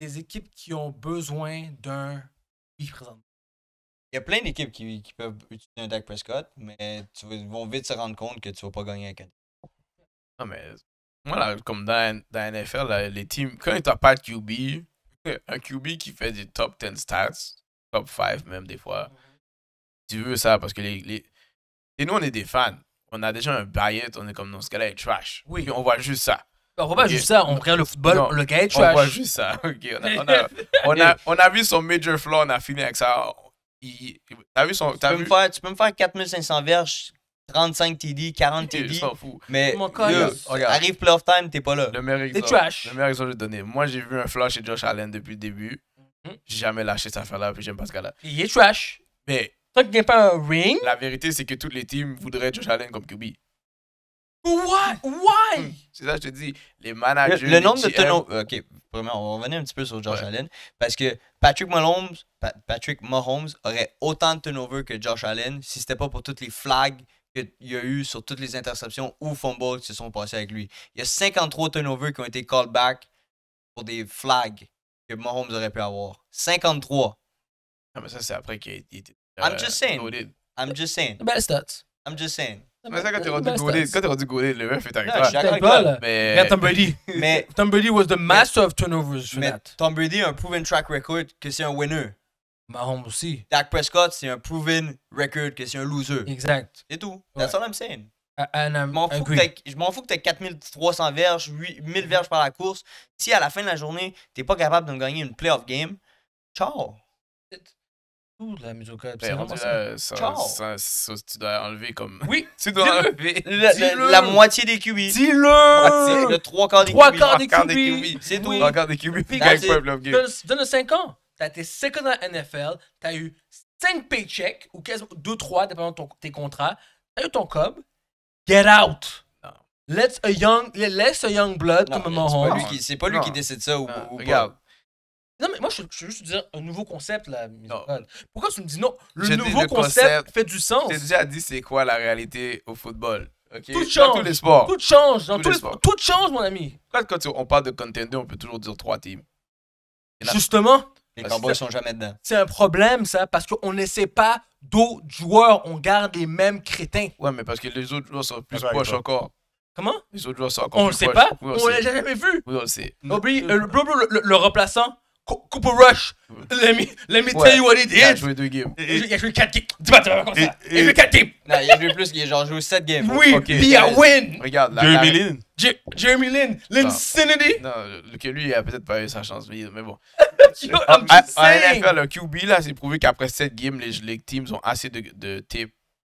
Speaker 2: Des équipes qui ont besoin d'un. Oui,
Speaker 4: il y a plein d'équipes qui, qui, peuvent utiliser un Dak Prescott, mais ils vont vite se rendre compte que tu vas pas gagner avec un. Non, mais moi, comme dans, dans la NFL, les teams, quand t'as pas
Speaker 5: de QB, un QB qui fait des top 10 stats, top 5 même des fois, tu veux ça parce que les, les... Et nous, on est des fans. On a déjà un bayette on est comme non, ce gars là est trash. Oui. on voit juste ça. Bah, on voit pas juste
Speaker 2: ça, on regarde le football, le gars est trash. On voit
Speaker 5: juste
Speaker 4: ça, ok. On a, on, a, on, a, on a, vu son major flaw, on a fini avec ça vu son... tu, peux vu... me faire, tu peux me faire 4500 verges, 35 TD, 40 TD. Je fous. Mais le, arrive playoff time, t'es pas là. Le meilleur exemple, trash. Le meilleur exemple que je donner. Moi, j'ai vu
Speaker 5: un flash chez Josh Allen depuis le début. Mm-hmm. J'ai jamais lâché cette affaire-là, puis j'aime pas ce gars-là. Il est trash. Mais. Toi qui pas un ring. La vérité, c'est que toutes les teams voudraient Josh Allen comme QB. Why?
Speaker 1: Why?
Speaker 4: C'est ça, je te dis. Les managers. Le, nombre GM, de turnovers. OK on va revenir un petit peu sur Josh Allen. Parce que Patrick Mahomes, aurait autant de turnovers que Josh Allen si ce n'était pas pour toutes les flags qu'il y a eu sur toutes les interceptions ou fumbles qui se sont passés avec lui. Il y a 53 turnovers qui ont été called back pour des flags que Mahomes aurait pu avoir. 53. Ah, mais ça, c'est après qu'il été... I'm just euh, saying. I'm just saying. The best stats. I'm just saying. Mais ça, quand t'es rendu gaulé quand le ref est arrivé. Ah, pas, Mais... Tom Brady. mais Tom Brady was the master of turnovers Tom Brady a un proven track record que c'est un winner. Mahomes aussi. Dak Prescott, c'est un proven record que c'est un loser. Exact. C'est tout. That's all I'm saying. Je m'en fous que t'aies 4300 verges, 8000 verges par la course. Si à la fin de la journée, t'es pas capable de gagner une playoff game, ciao.
Speaker 5: Ouh, la musicale. Ben, on dirait, ça, ça, ça, tu dois enlever comme. Oui, tu dois enlever. La, la, la moitié des QB. Dis-le! Ah, le trois quarts des QB. Trois quarts des QB. C'est tout. Trois quarts des QB.
Speaker 2: Donne le 5 ans. T'as été secondaire NFL. T'as eu 5 paychecks ou 2-3, dépendant de ton, tes contrats. T'as eu ton cob. Get out!
Speaker 4: Let's a young, let's a young blood non, comme Mahomes. C'est pas lui, qui, pas lui qui décide ça ou, ou regarde. Pas.
Speaker 2: Non, mais moi, je, veux juste dire un nouveau concept, là. Non. Pourquoi tu me dis non? Le nouveau concept,
Speaker 5: fait du sens. J'ai déjà dit c'est quoi la réalité au football. ok? Tout change. tous les sports. Tout change. dans Tous les sports. tout change, mon ami. Quand, on parle de contender, on peut toujours dire trois teams. Justement. Les Cowboys sont jamais dedans. C'est un problème, ça, parce qu'on n'essaie pas d'autres joueurs. On garde les mêmes crétins. Ouais, mais parce que les autres joueurs sont plus proches encore. Comment Les autres joueurs sont encore On ne le sait pas. on, ne l'a jamais vu. Oui, on le sait. Oublie, euh, le- le- le- le remplaçant, Cooper Rush, let me, let me tell you what it is. Il a joué deux games. Il a joué quatre games. Il a joué quatre games. Non, il a joué plus, il a genre joué sept games. Oui, il a win. Regarde, Jeremy Lin. Jeremy Lin. L'insanity. Non, lui, il a peut-être pas eu sa chance mais bon. I'm ah, just ah, saying. le QB, là, c'est prouvé qu'après sept games, les, les teams ont assez de, de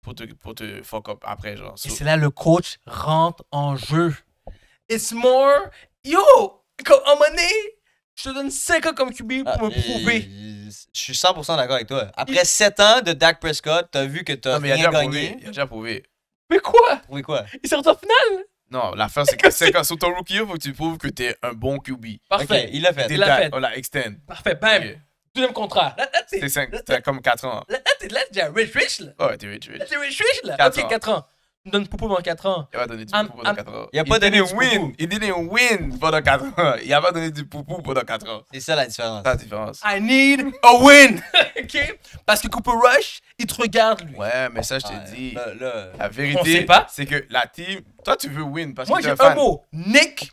Speaker 5: pour te, pour te fuck up après, genre. Et c'est là le coach
Speaker 4: rentre en jeu.
Speaker 2: It's more. Yo, comme un je te donne 5 ans comme QB pour ah, me prouver.
Speaker 4: Euh, je suis 100% d'accord avec toi. Après 7 ans de Dak Prescott, t'as vu que t'as rien gagné. Il a déjà prouvé. Mais quoi? Prouvé quoi?
Speaker 2: Il sort en
Speaker 1: finale?
Speaker 5: Non, la fin, c'est que 5 ans sur ton rookie, il faut que tu prouves que t'es un bon QB. Parfait, il l'a fait. Il l'a fait. On l'a extend. Parfait, bam. Okay. Deuxième contrat. C'est 5, t'es comme 4 ans. Là,
Speaker 2: t'es déjà rich rich là.
Speaker 5: Ouais, t'es rich rich. Là, t'es
Speaker 2: rich rich là. 4 ans
Speaker 5: me donne poupou pendant 4 ans. Il va donné du
Speaker 2: poupou pendant 4 ans. Il a pas donné
Speaker 5: win. Il dit win pendant 4 ans. Il a pas donné du poupou pendant 4 ans. C'est ça la différence. la différence.
Speaker 2: I need a win. OK? Parce que Cooper Rush, il te regarde,
Speaker 5: lui. Ouais, mais ça, je te dis. la vérité, c'est que la team. Toi, tu veux win parce Moi, que Moi, j'ai un, mot. Nick.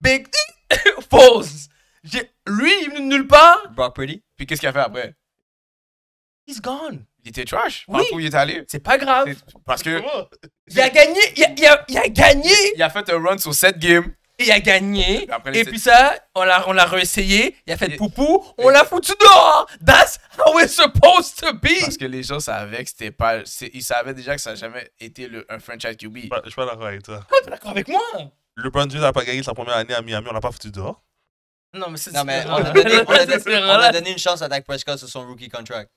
Speaker 5: Big. Falls. Lui, il est nulle part. Brock Purdy. Puis qu'est-ce qu'il a fait après? He's gone. Il était trash. Oui. Partout où il est allé. C'est pas grave. Parce que. Il a gagné. Il a, a, il a, gagné. Il a fait un run sur 7 games. Et il a gagné. et puis ça, on l'a, on l'a
Speaker 2: réessayé. Il a fait et... poupou.
Speaker 5: On l'a foutu dehors. That's how it's supposed to be. Parce que les gens savaient que c'était pas. Ils savaient déjà que ça n'a jamais été le, un franchise QB. Je suis pas, d'accord avec
Speaker 3: toi. Tu ah, tu d'accord avec moi? Le Brand n'a pas gagné sa première année à Miami. On l'a pas foutu dehors.
Speaker 2: Non, mais c'est. Non, mais on a donné une chance
Speaker 4: à Dak Prescott sur son rookie contract.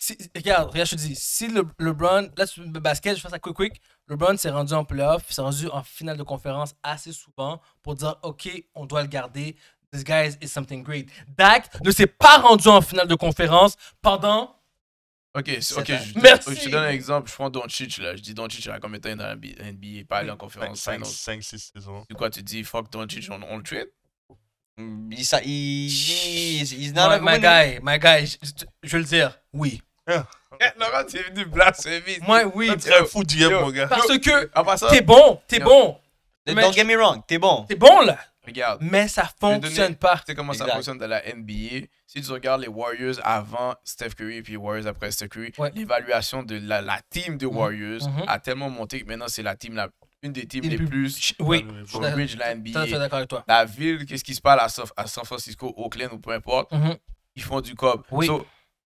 Speaker 4: Si,
Speaker 2: regarde, regarde, je te dis, si le, LeBron, là, le basket, je fais ça quick quick, LeBron s'est rendu en playoff, s'est rendu en finale de conférence assez souvent pour dire, OK, on doit le garder. This guy is, something great. Dak ne s'est pas rendu en finale de conférence pendant. Ok, ok, je, Merci. je te donne un
Speaker 5: exemple. Je prends Doncic là. Je dis Doncic, il a combien de temps dans la NBA Pas allé en conférence 5-6 saisons. Du quoi, tu dis fuck Doncic, on, on le trade il, ça, il, il, il non, my, my guy, my guy, je, veux le dire, oui. Eh, eh, Laurent, tu es venu blasphémer. Moi, oui. Tu es fou mon gars. Parce que t'es bon, t'es bon. Don't get me wrong, t'es bon. T'es bon, là. Regarde. Mais ça fonctionne pas. Tu sais comment ça fonctionne dans la NBA. Si tu regardes les Warriors avant Steph Curry et puis Warriors après Steph Curry, l'évaluation de la, team des mhm. Warriors mhm. a tellement monté que maintenant c'est la team la une des teams les, plus, oui. la NBA. d'accord avec toi. La ville, qu'est-ce qui se passe à, San Francisco, Oakland ou peu importe, mhm. ils font du cob. Oui.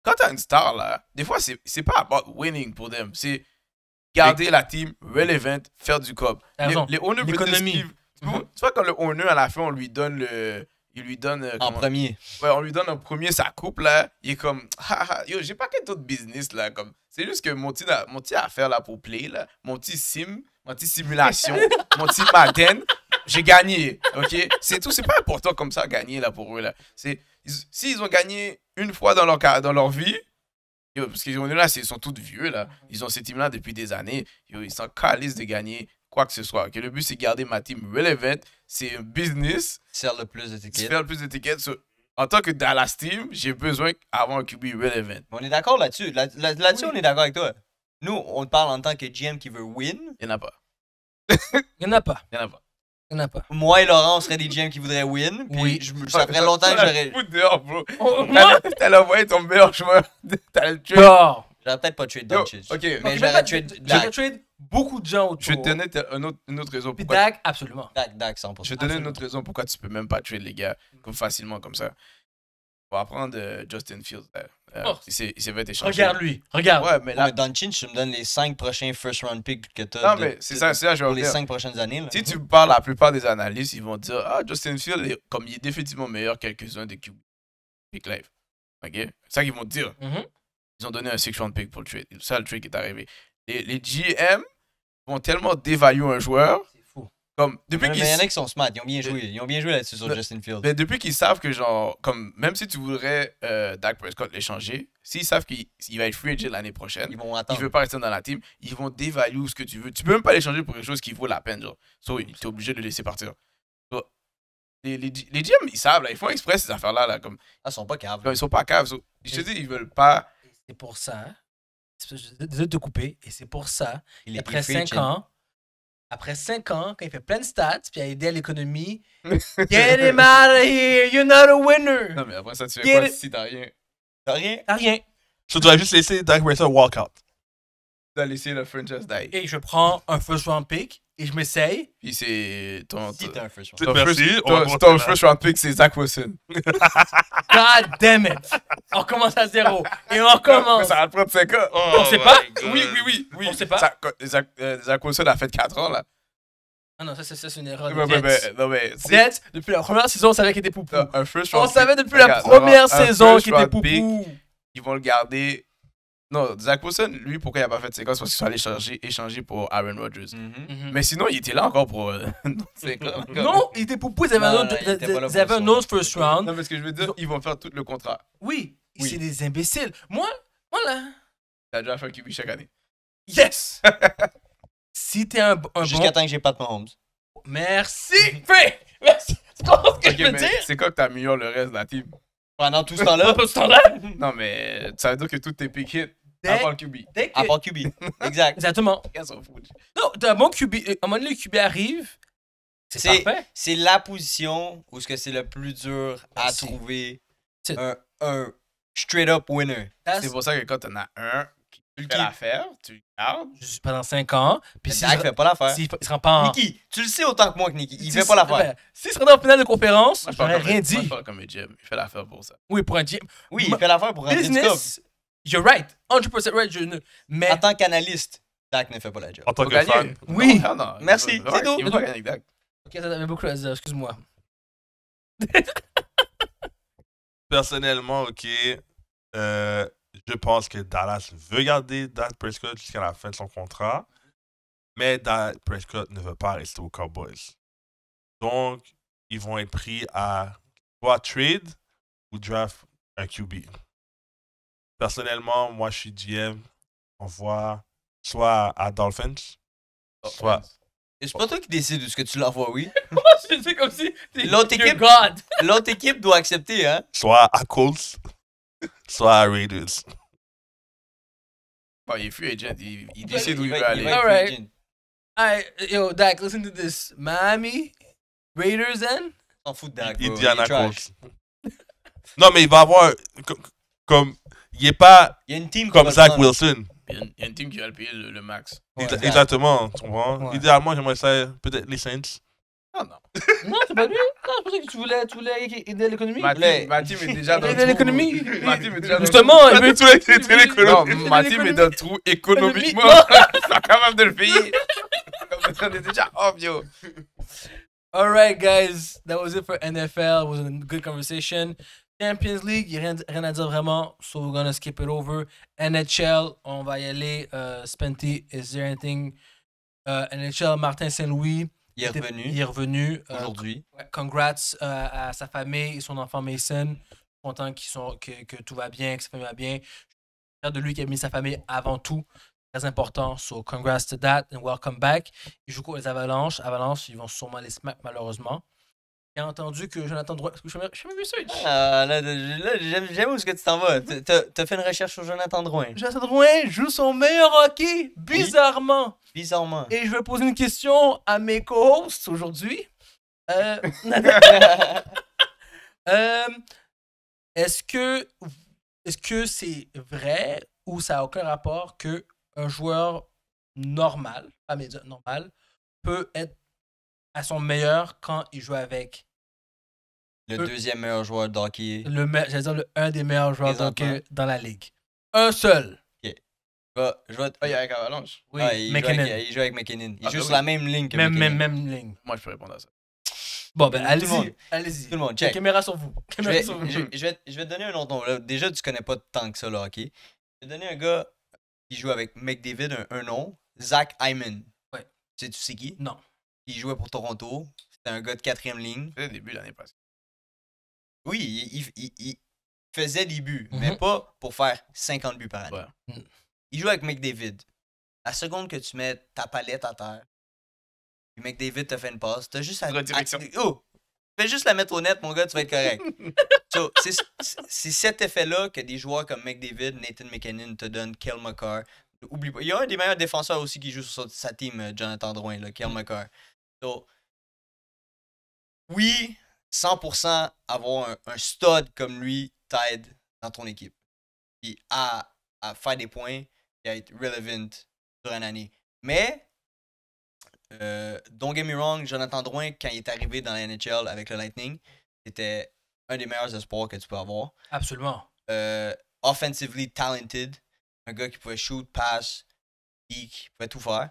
Speaker 5: quand t'as une star là, des fois c'est pas about winning pour them, c'est garder la team relevant, faire du cob.
Speaker 1: Les, honneurs owners l'économie.
Speaker 5: Tu vois mhm. quand le owner à la fin on lui donne le il lui donne. Euh, en premier. Ouais, on lui donne en premier sa coupe, là. Il est comme, yo, j'ai pas qu'un autre business, là. Comme, c'est juste que mon petit, mon petit affaire, là, pour play, là, mon petit sim, mon petit simulation, mon petit matin, j'ai gagné. OK? C'est tout. C'est pas important comme ça gagner là pour eux. là. C'est, s'ils ont gagné une fois dans leur, dans leur vie, parce qu'ils ont là, ils sont tous vieux là. Ils ont cette teams-là depuis des années. ils sont calés de gagner quoi que ce soit. Que Le but, c'est garder ma team relevant. C'est un business. Faire le plus d'étiquettes. Faire le plus d'étiquettes.
Speaker 4: tickets. en tant que Dallas team, j'ai besoin d'avoir un QB relevant. On est d'accord là-dessus. Là-dessus, on est d'accord avec toi. Nous, on parle en tant que GM qui veut win. Il n'y en a pas. Il n'y en a pas. Il n'y en a pas. Il y en a pas. Moi et Laurent, on serait des GM qui voudraient win. oui. Je, ça ferait longtemps que j'aurais. dehors, bro. Oh, t'as la voix et ton meilleur joueur. T'as le tuer. Non. J'aurais peut-être pas tué Doncic. Ok. Mais j'aurais tué. J'aurais tué beaucoup de gens autour. Je vais te hein.
Speaker 5: donner autre, une autre raison Puis, Dak, absolument. Dak, 100%. Je vais te donner une autre raison pourquoi tu peux même pas tuer les gars comme facilement
Speaker 4: comme ça. On va prendre euh, Justin Fields. Euh, euh, oh. Il s'est il s'est fait échanger. Regarde-lui. Regarde. Ouais, mais là, tu me donnes les 5 prochains first round picks que tu as Non, mais c'est ça, c'est ça, je pour les cinq
Speaker 5: prochaines années. Si tu parles à la plupart des analystes, ils vont dire Ah, Justin Fields, comme il est définitivement meilleur que quelques-uns des QB. Pick live. OK? C'est ça qu'ils vont te dire. Mm-hmm. Ils ont donné un six round pick pour le trade. C'est ça le trade qui est arrivé. Les, les GM vont tellement dévaluer un joueur
Speaker 1: depuis qu'ils y en a qui
Speaker 5: sont smart, ils ont bien joué. Ils ont bien joué là-dessus sur Justin Field. Mais depuis qu'ils savent que, genre, comme, même si tu voudrais euh, Dak Prescott l'échanger, s'ils savent qu'il va être free agent l'année prochaine, ils vont attendre. Il veut pas rester dans la team, ils vont dévaluer ce que tu veux. Tu peux même pas l'échanger pour quelque chose qui vaut la peine, genre. So, tu es obligé de le laisser partir. les, les, les GM, ils savent, là, ils font exprès ces affaires-là. Là, comme, ah, ils sont pas caves. ils sont pas caves. je te dis, ils veulent pas. C'est pour ça.
Speaker 2: je de te couper. Et c'est pour ça. Il après 5 ans après 5 ans, quand il fait plein de stats, puis a aidé à l'économie, Get him out of
Speaker 5: here, you're not
Speaker 3: a winner! Non, mais après ça, tu fais quoi si t'as rien? T'as rien? T'as rien. Tu dois juste laisser Dark Racer walk out d'aller essayer le franchise die.
Speaker 5: Et je prends un first round pick et je m'essaye. Puis c'est ton. Si t'es un first round pick. Merci. ton, ton first round
Speaker 3: pick, c'est Zach Wilson.
Speaker 5: God damn it. On commence à zéro. Et on recommence. ça va prendre 5 ans. Oh on sait pas. Oui, oui, oui, oui. On sait pas. Euh, euh, Zach, Wilson a fait 4 ans, là.
Speaker 2: Ah non, ça, ça c'est une erreur. De mais, mais, non, mais,
Speaker 5: depuis la première saison, on savait qu'il était poupou. Un first round on savait depuis la première saison qu'il était poupou. ils vont le garder non, Zach Wilson, lui, pourquoi il n'a pas fait de séquence Parce qu'il soit allé échanger, pour Aaron Rodgers. Mm-hmm. Mm-hmm. Mais sinon, il était là encore pour. Euh, non,
Speaker 2: il était pour. Ils avaient
Speaker 5: un autre, first round. Non, mais ce que je veux dire, ils vont faire tout le contrat. Oui, c'est des imbéciles.
Speaker 2: Moi, voilà.
Speaker 5: T'as déjà fait un QB chaque année. Yes
Speaker 4: Si t'es un, un Jusqu'à temps que j'ai pas de Mahomes.
Speaker 5: Merci, Fré Merci Tu quoi ce que je veux dire C'est quoi que t'améliores le reste de la team pendant tout ce temps-là. tout ce temps-là? Non, mais ça veut dire que tout tes pick Dès, à part le QB.
Speaker 4: Dès À part QB. Exact. Exactement. Non, un bon QB, euh, à un moment le QB arrive. C'est C'est la position où c'est le plus dur à ah, trouver un, un straight up winner. C'est pour ça que quand t'en as un qui fait
Speaker 5: l'affaire, tu le gardes.
Speaker 2: pendant 5 ans. Puis si il fait pas l'affaire.
Speaker 4: Si il se rend pas en. Nicky, tu le sais autant que moi que Nicky, Il ne fait pas l'affaire. S'il se rendait en finale de conférence, il je rien dit. comme
Speaker 5: un Il fait l'affaire pour ça.
Speaker 4: Oui, pour un gym. Oui, il fait l'affaire pour un business. You're right. 100% right. Je Mais... En tant qu'analyste, Dak ne fait pas la job. En tant que fan. Oui. Non, Merci.
Speaker 2: C'est tout. Ok, ça beaucoup à dire. Excuse-moi.
Speaker 3: Personnellement, ok. Euh, je pense que Dallas veut garder Dak Prescott jusqu'à la fin de son contrat. Mais Dak Prescott ne veut pas rester aux Cowboys. Donc, ils vont être pris à soit trade ou draft un QB. Personnellement, moi, je suis GM. On voit soit à Dolphins, oh, soit. Et C'est pas toi qui décide de ce que tu vois oui. comme si L'autre équipe- L'autre équipe doit accepter, hein? soit à Colts, soit à Raiders.
Speaker 5: Bon, il est free agent. Il, décide où il va aller. All
Speaker 2: right. yo, Dak, listen to this. Miami, Raiders, and On fout Dak,
Speaker 3: Indiana Colts. Non, mais il va avoir comme il est pas y a une team comme Zach Wilson.
Speaker 5: Il y, a une team qui va le payer le, max. Exactement, tu comprends? Idéalement,
Speaker 3: j'aimerais ça, peut-être les Saints. Non,
Speaker 2: ah, non. non, c'est pas lui. Non, c'est pour ça que tu voulais, tu voulais aider l'économie.
Speaker 3: Ma, ma team est déjà dans le trou.
Speaker 5: l'économie. Ma team est déjà dans le trou. Justement,
Speaker 3: l'économie. Non, ma
Speaker 5: team est dans le trou économiquement. Je suis capable de le payer. Comme ça, on est déjà off, oh, yo.
Speaker 2: All right, guys, that was it for NFL. It was a good conversation. Champions League, il n'y a rien, à dire vraiment, so we're gonna skip it over. NHL, on va y aller. Euh, Spenty, is there anything? Euh, NHL, Martin Saint-Louis. Il est revenu. est revenu. Euh, Aujourd'hui. congrats à sa famille et son enfant Mason. content qu'ils sont, que, tout va bien, que sa famille va bien. Je suis fier de lui qui a mis sa famille avant tout. Très important. So, congrats to that and welcome back. Il joue contre les Avalanches. Avalanche, ils vont sûrement les smack malheureusement. J'ai entendu que Jonathan Drouin. je
Speaker 4: Ah, là, là j'aime où ce que tu t'en vas. T'as fait une recherche sur Jonathan Drouin.
Speaker 2: Jonathan Drouin joue son meilleur hockey, bizarrement. Bizarrement. Et je vais poser une question à mes co-hosts aujourd'hui. Euh, euh, est-ce que est-ce que c'est vrai ou ça n'a aucun rapport qu'un joueur normal, pas médiocre, normal, peut être à son meilleur quand il joue avec.
Speaker 4: Le deuxième meilleur joueur d'hockey. Le
Speaker 2: j'allais dire le, un des meilleurs joueurs d'hockey dans la ligue. Un seul.
Speaker 4: je vois, Ah, il avec Avalanche. Oui, ah, il, joue avec, McKinnon. Il joue ah, ben sur la même ligne que même,
Speaker 2: McKinnon. Même, même ligne.
Speaker 4: Moi, je peux répondre à ça. Bon, ben, allez-y. Allez-y. Tout le monde, check. Caméra sur vous. Caméra je, vais, sur vous. Je, vais, te donner un autre nom. déjà, tu connais pas tant que ça le hockey. Je vais te donner un gars qui joue avec McDavid, un, un nom. Zach Hyman. Ouais. tu sais qui? Non. Il jouait pour Toronto. C'était un gars de quatrième ligne. C'était le début l'année passée. Oui, il, faisait des buts, mais mhm. pas pour faire 50 buts par année. Mm. Il joue avec McDavid. La seconde que tu mets ta palette à terre, puis McDavid te fait une passe, t'as juste à. oh! Fais juste la mettre honnête, mon gars, tu vas être correct. c'est cet effet-là que des joueurs comme McDavid, Nathan McKinnon te donnent, Kel McCarr. Oublie pas. Il y a un des meilleurs défenseurs aussi qui joue sur sa team, euh, Jonathan Drouin, là, donc, oui, 100% avoir un, stud comme lui t'aide dans ton équipe. Puis à, à, faire des points et à être relevant une année Mais, euh, don't get me wrong, Jonathan Drouin, quand il est arrivé dans la NHL avec le Lightning, c'était un des meilleurs espoirs que tu peux avoir. Absolument. Euh, offensively talented, un gars qui pouvait shoot, pass, qui pouvait tout faire.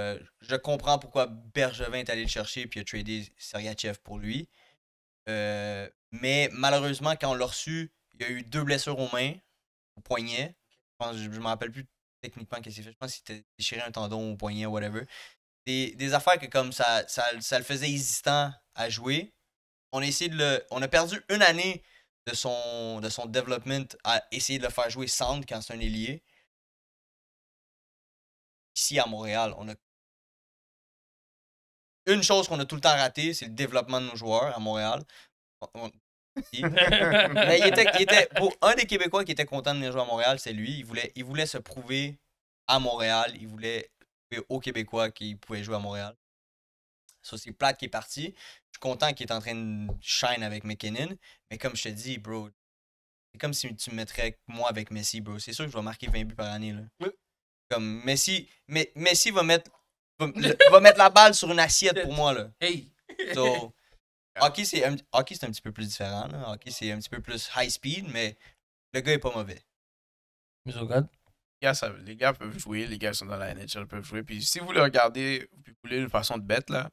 Speaker 4: Euh, je comprends pourquoi Bergevin est allé le chercher puis a tradé Sergachev pour lui. Euh, mais malheureusement, quand on l'a reçu, il y a eu deux blessures aux mains, au poignet. Je ne je, me rappelle plus techniquement qu'est-ce qu'il fait. Je pense qu'il déchiré un tendon au poignet, whatever. Des, affaires que comme ça, ça, le faisait hésitant à jouer. On a de le, on a perdu une année de son, de son development à essayer de le faire jouer centre quand c'est un ailier.
Speaker 1: Ici à Montréal, on a une chose qu'on a tout le temps raté, c'est le développement de nos joueurs à Montréal. Ben, il était, pour un des
Speaker 4: Québécois qui était content de venir jouer à Montréal, c'est lui. Il voulait, il voulait se prouver à Montréal. Il voulait prouver aux Québécois qu'il pouvait jouer à Montréal. Ça, c'est Platt qui est parti. Je suis content qu'il est en train de shine avec McKinnon. Mais comme je te dis, bro, c'est comme si tu me mettrais moi avec Messi, bro. C'est sûr que je vais marquer 20 buts par année. Comme Messi, mais Messi va mettre va, mettre la balle sur une assiette pour moi, là. Hey! So, hockey, c'est un, petit peu plus différent. Hockey, c'est un petit peu plus high speed, mais le gars est pas mauvais. God. Les
Speaker 5: gars, les gars peuvent jouer, les gars sont dans la NHL, peuvent jouer. Puis si vous le regardez, vous voulez une façon de bête, là,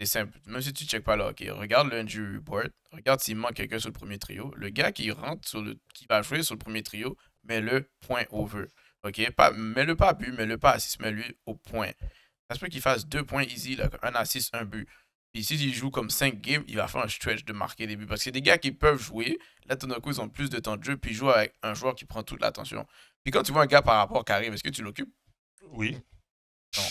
Speaker 5: c'est simple. Même si tu ne pas là hockey, regarde le injury report, regarde s'il manque quelqu'un sur le premier trio. Le gars qui rentre, sur le, qui va jouer sur le premier trio, mets-le point over. OK? Mets-le pas à but, mets-le pas à 6, mets-le au point ça se peut qu'il fasse deux points easy, là, un assist, un but. Puis s'il joue comme cinq games, il va faire un stretch de marquer des buts. Parce que c'est des gars qui peuvent jouer. Là, tout d'un coup, ils ont plus de temps de jeu. Puis ils jouent avec un joueur qui prend toute l'attention. Puis quand tu vois un gars par rapport qui arrive, est-ce que tu l'occupes Oui. Non.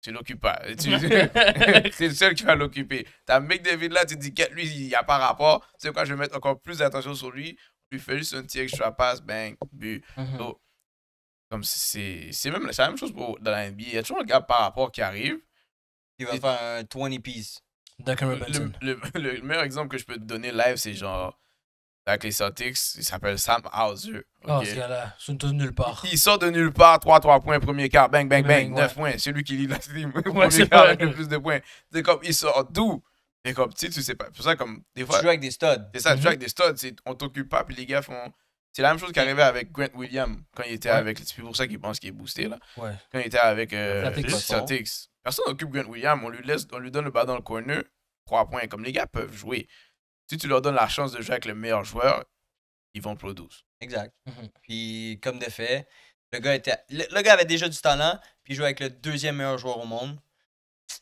Speaker 5: Tu l'occupes pas. c'est le seul qui va l'occuper. T'as David là, tu te dis, lui, il n'y a pas rapport. C'est quoi, je vais mettre encore plus d'attention sur lui. Lui fait juste un petit extra passe, bang, but. Mm-hmm. Comme c'est, même la même chose pour, dans la NBA. Il y a toujours un gars par rapport qui arrive. Il va faire un 20 piece. Le, le, meilleur exemple que je peux te donner live, c'est genre avec les Celtics, il s'appelle Sam Hauser. Okay? Oh, ce gars-là, de nulle part. Il sort de nulle part, 3-3 points, premier quart, bang, bang, bang, 9 points. C'est lui qui lit la team, ouais, premier quart avec le plus de points. C'est comme, il sort d'où Et comme, tu sais, tu sais pas. C'est ça, comme, des fois. Tu joues avec des studs. C'est ça, tu joues mhm. avec des studs. On t'occupe pas, puis les gars font c'est la même chose qui arrivait avec Grant Williams quand il était avec. C'est pour ça qu'il pense qu'il est boosté, là. Ouais. Quand il était avec euh, Personne n'occupe Grant Williams. On lui, laisse, on lui donne le bas dans le corner. trois points. Comme les gars peuvent jouer. Si tu leur donnes la chance de jouer avec le meilleur
Speaker 4: joueur, ils vont plus Exact. Mhm. Puis, comme de fait, le gars, le, gars avait déjà du talent. Puis, il jouait avec le deuxième meilleur joueur au monde.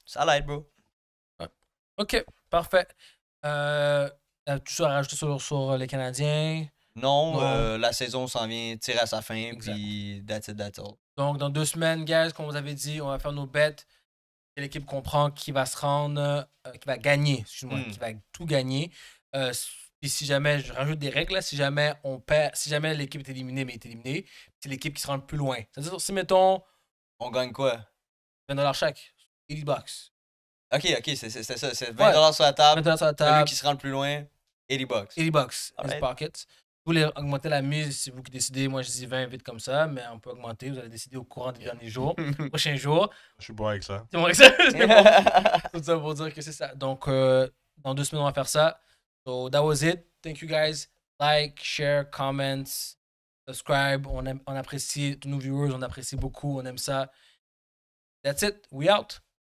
Speaker 4: Ça l'aide, bro.
Speaker 2: Ok, parfait. Euh, euh tu as rajouté sur euh, les Canadiens.
Speaker 4: Non, euh, la saison s'en vient, tire à sa fin, puis that's it, that's all.
Speaker 2: Donc, dans deux semaines, guys, comme vous avez dit, on va faire nos bêtes. L'équipe comprend qui va se rendre, euh, qui va gagner, excuse-moi, hmm. qui va tout gagner. Et euh, si jamais, je rajoute des règles, si jamais on perd, si jamais l'équipe est éliminée, mais est éliminée, c'est l'équipe qui se rend le plus loin.
Speaker 4: C'est-à-dire, si mettons. On gagne quoi 20$ chaque. 80 bucks. Ok, ok, c'est ça. C'est 20$ sur la table. 20$ sur Celui qui se rend le plus loin, 80 bucks. 80
Speaker 2: bucks vous voulez augmenter la mise, c'est vous qui décidez. Moi, je dis 20 vite comme ça, mais on peut augmenter. Vous allez décider au courant des derniers jours, prochains jours. Je suis bon avec ça. C'est bon avec ça. Tout ça pour dire que c'est ça. Donc, euh, dans deux semaines, on va faire ça. So, that was it. Thank you guys. Like, share, comments, subscribe. On, on apprécie tous nos viewers. On apprécie beaucoup. On aime ça. That's it. We out.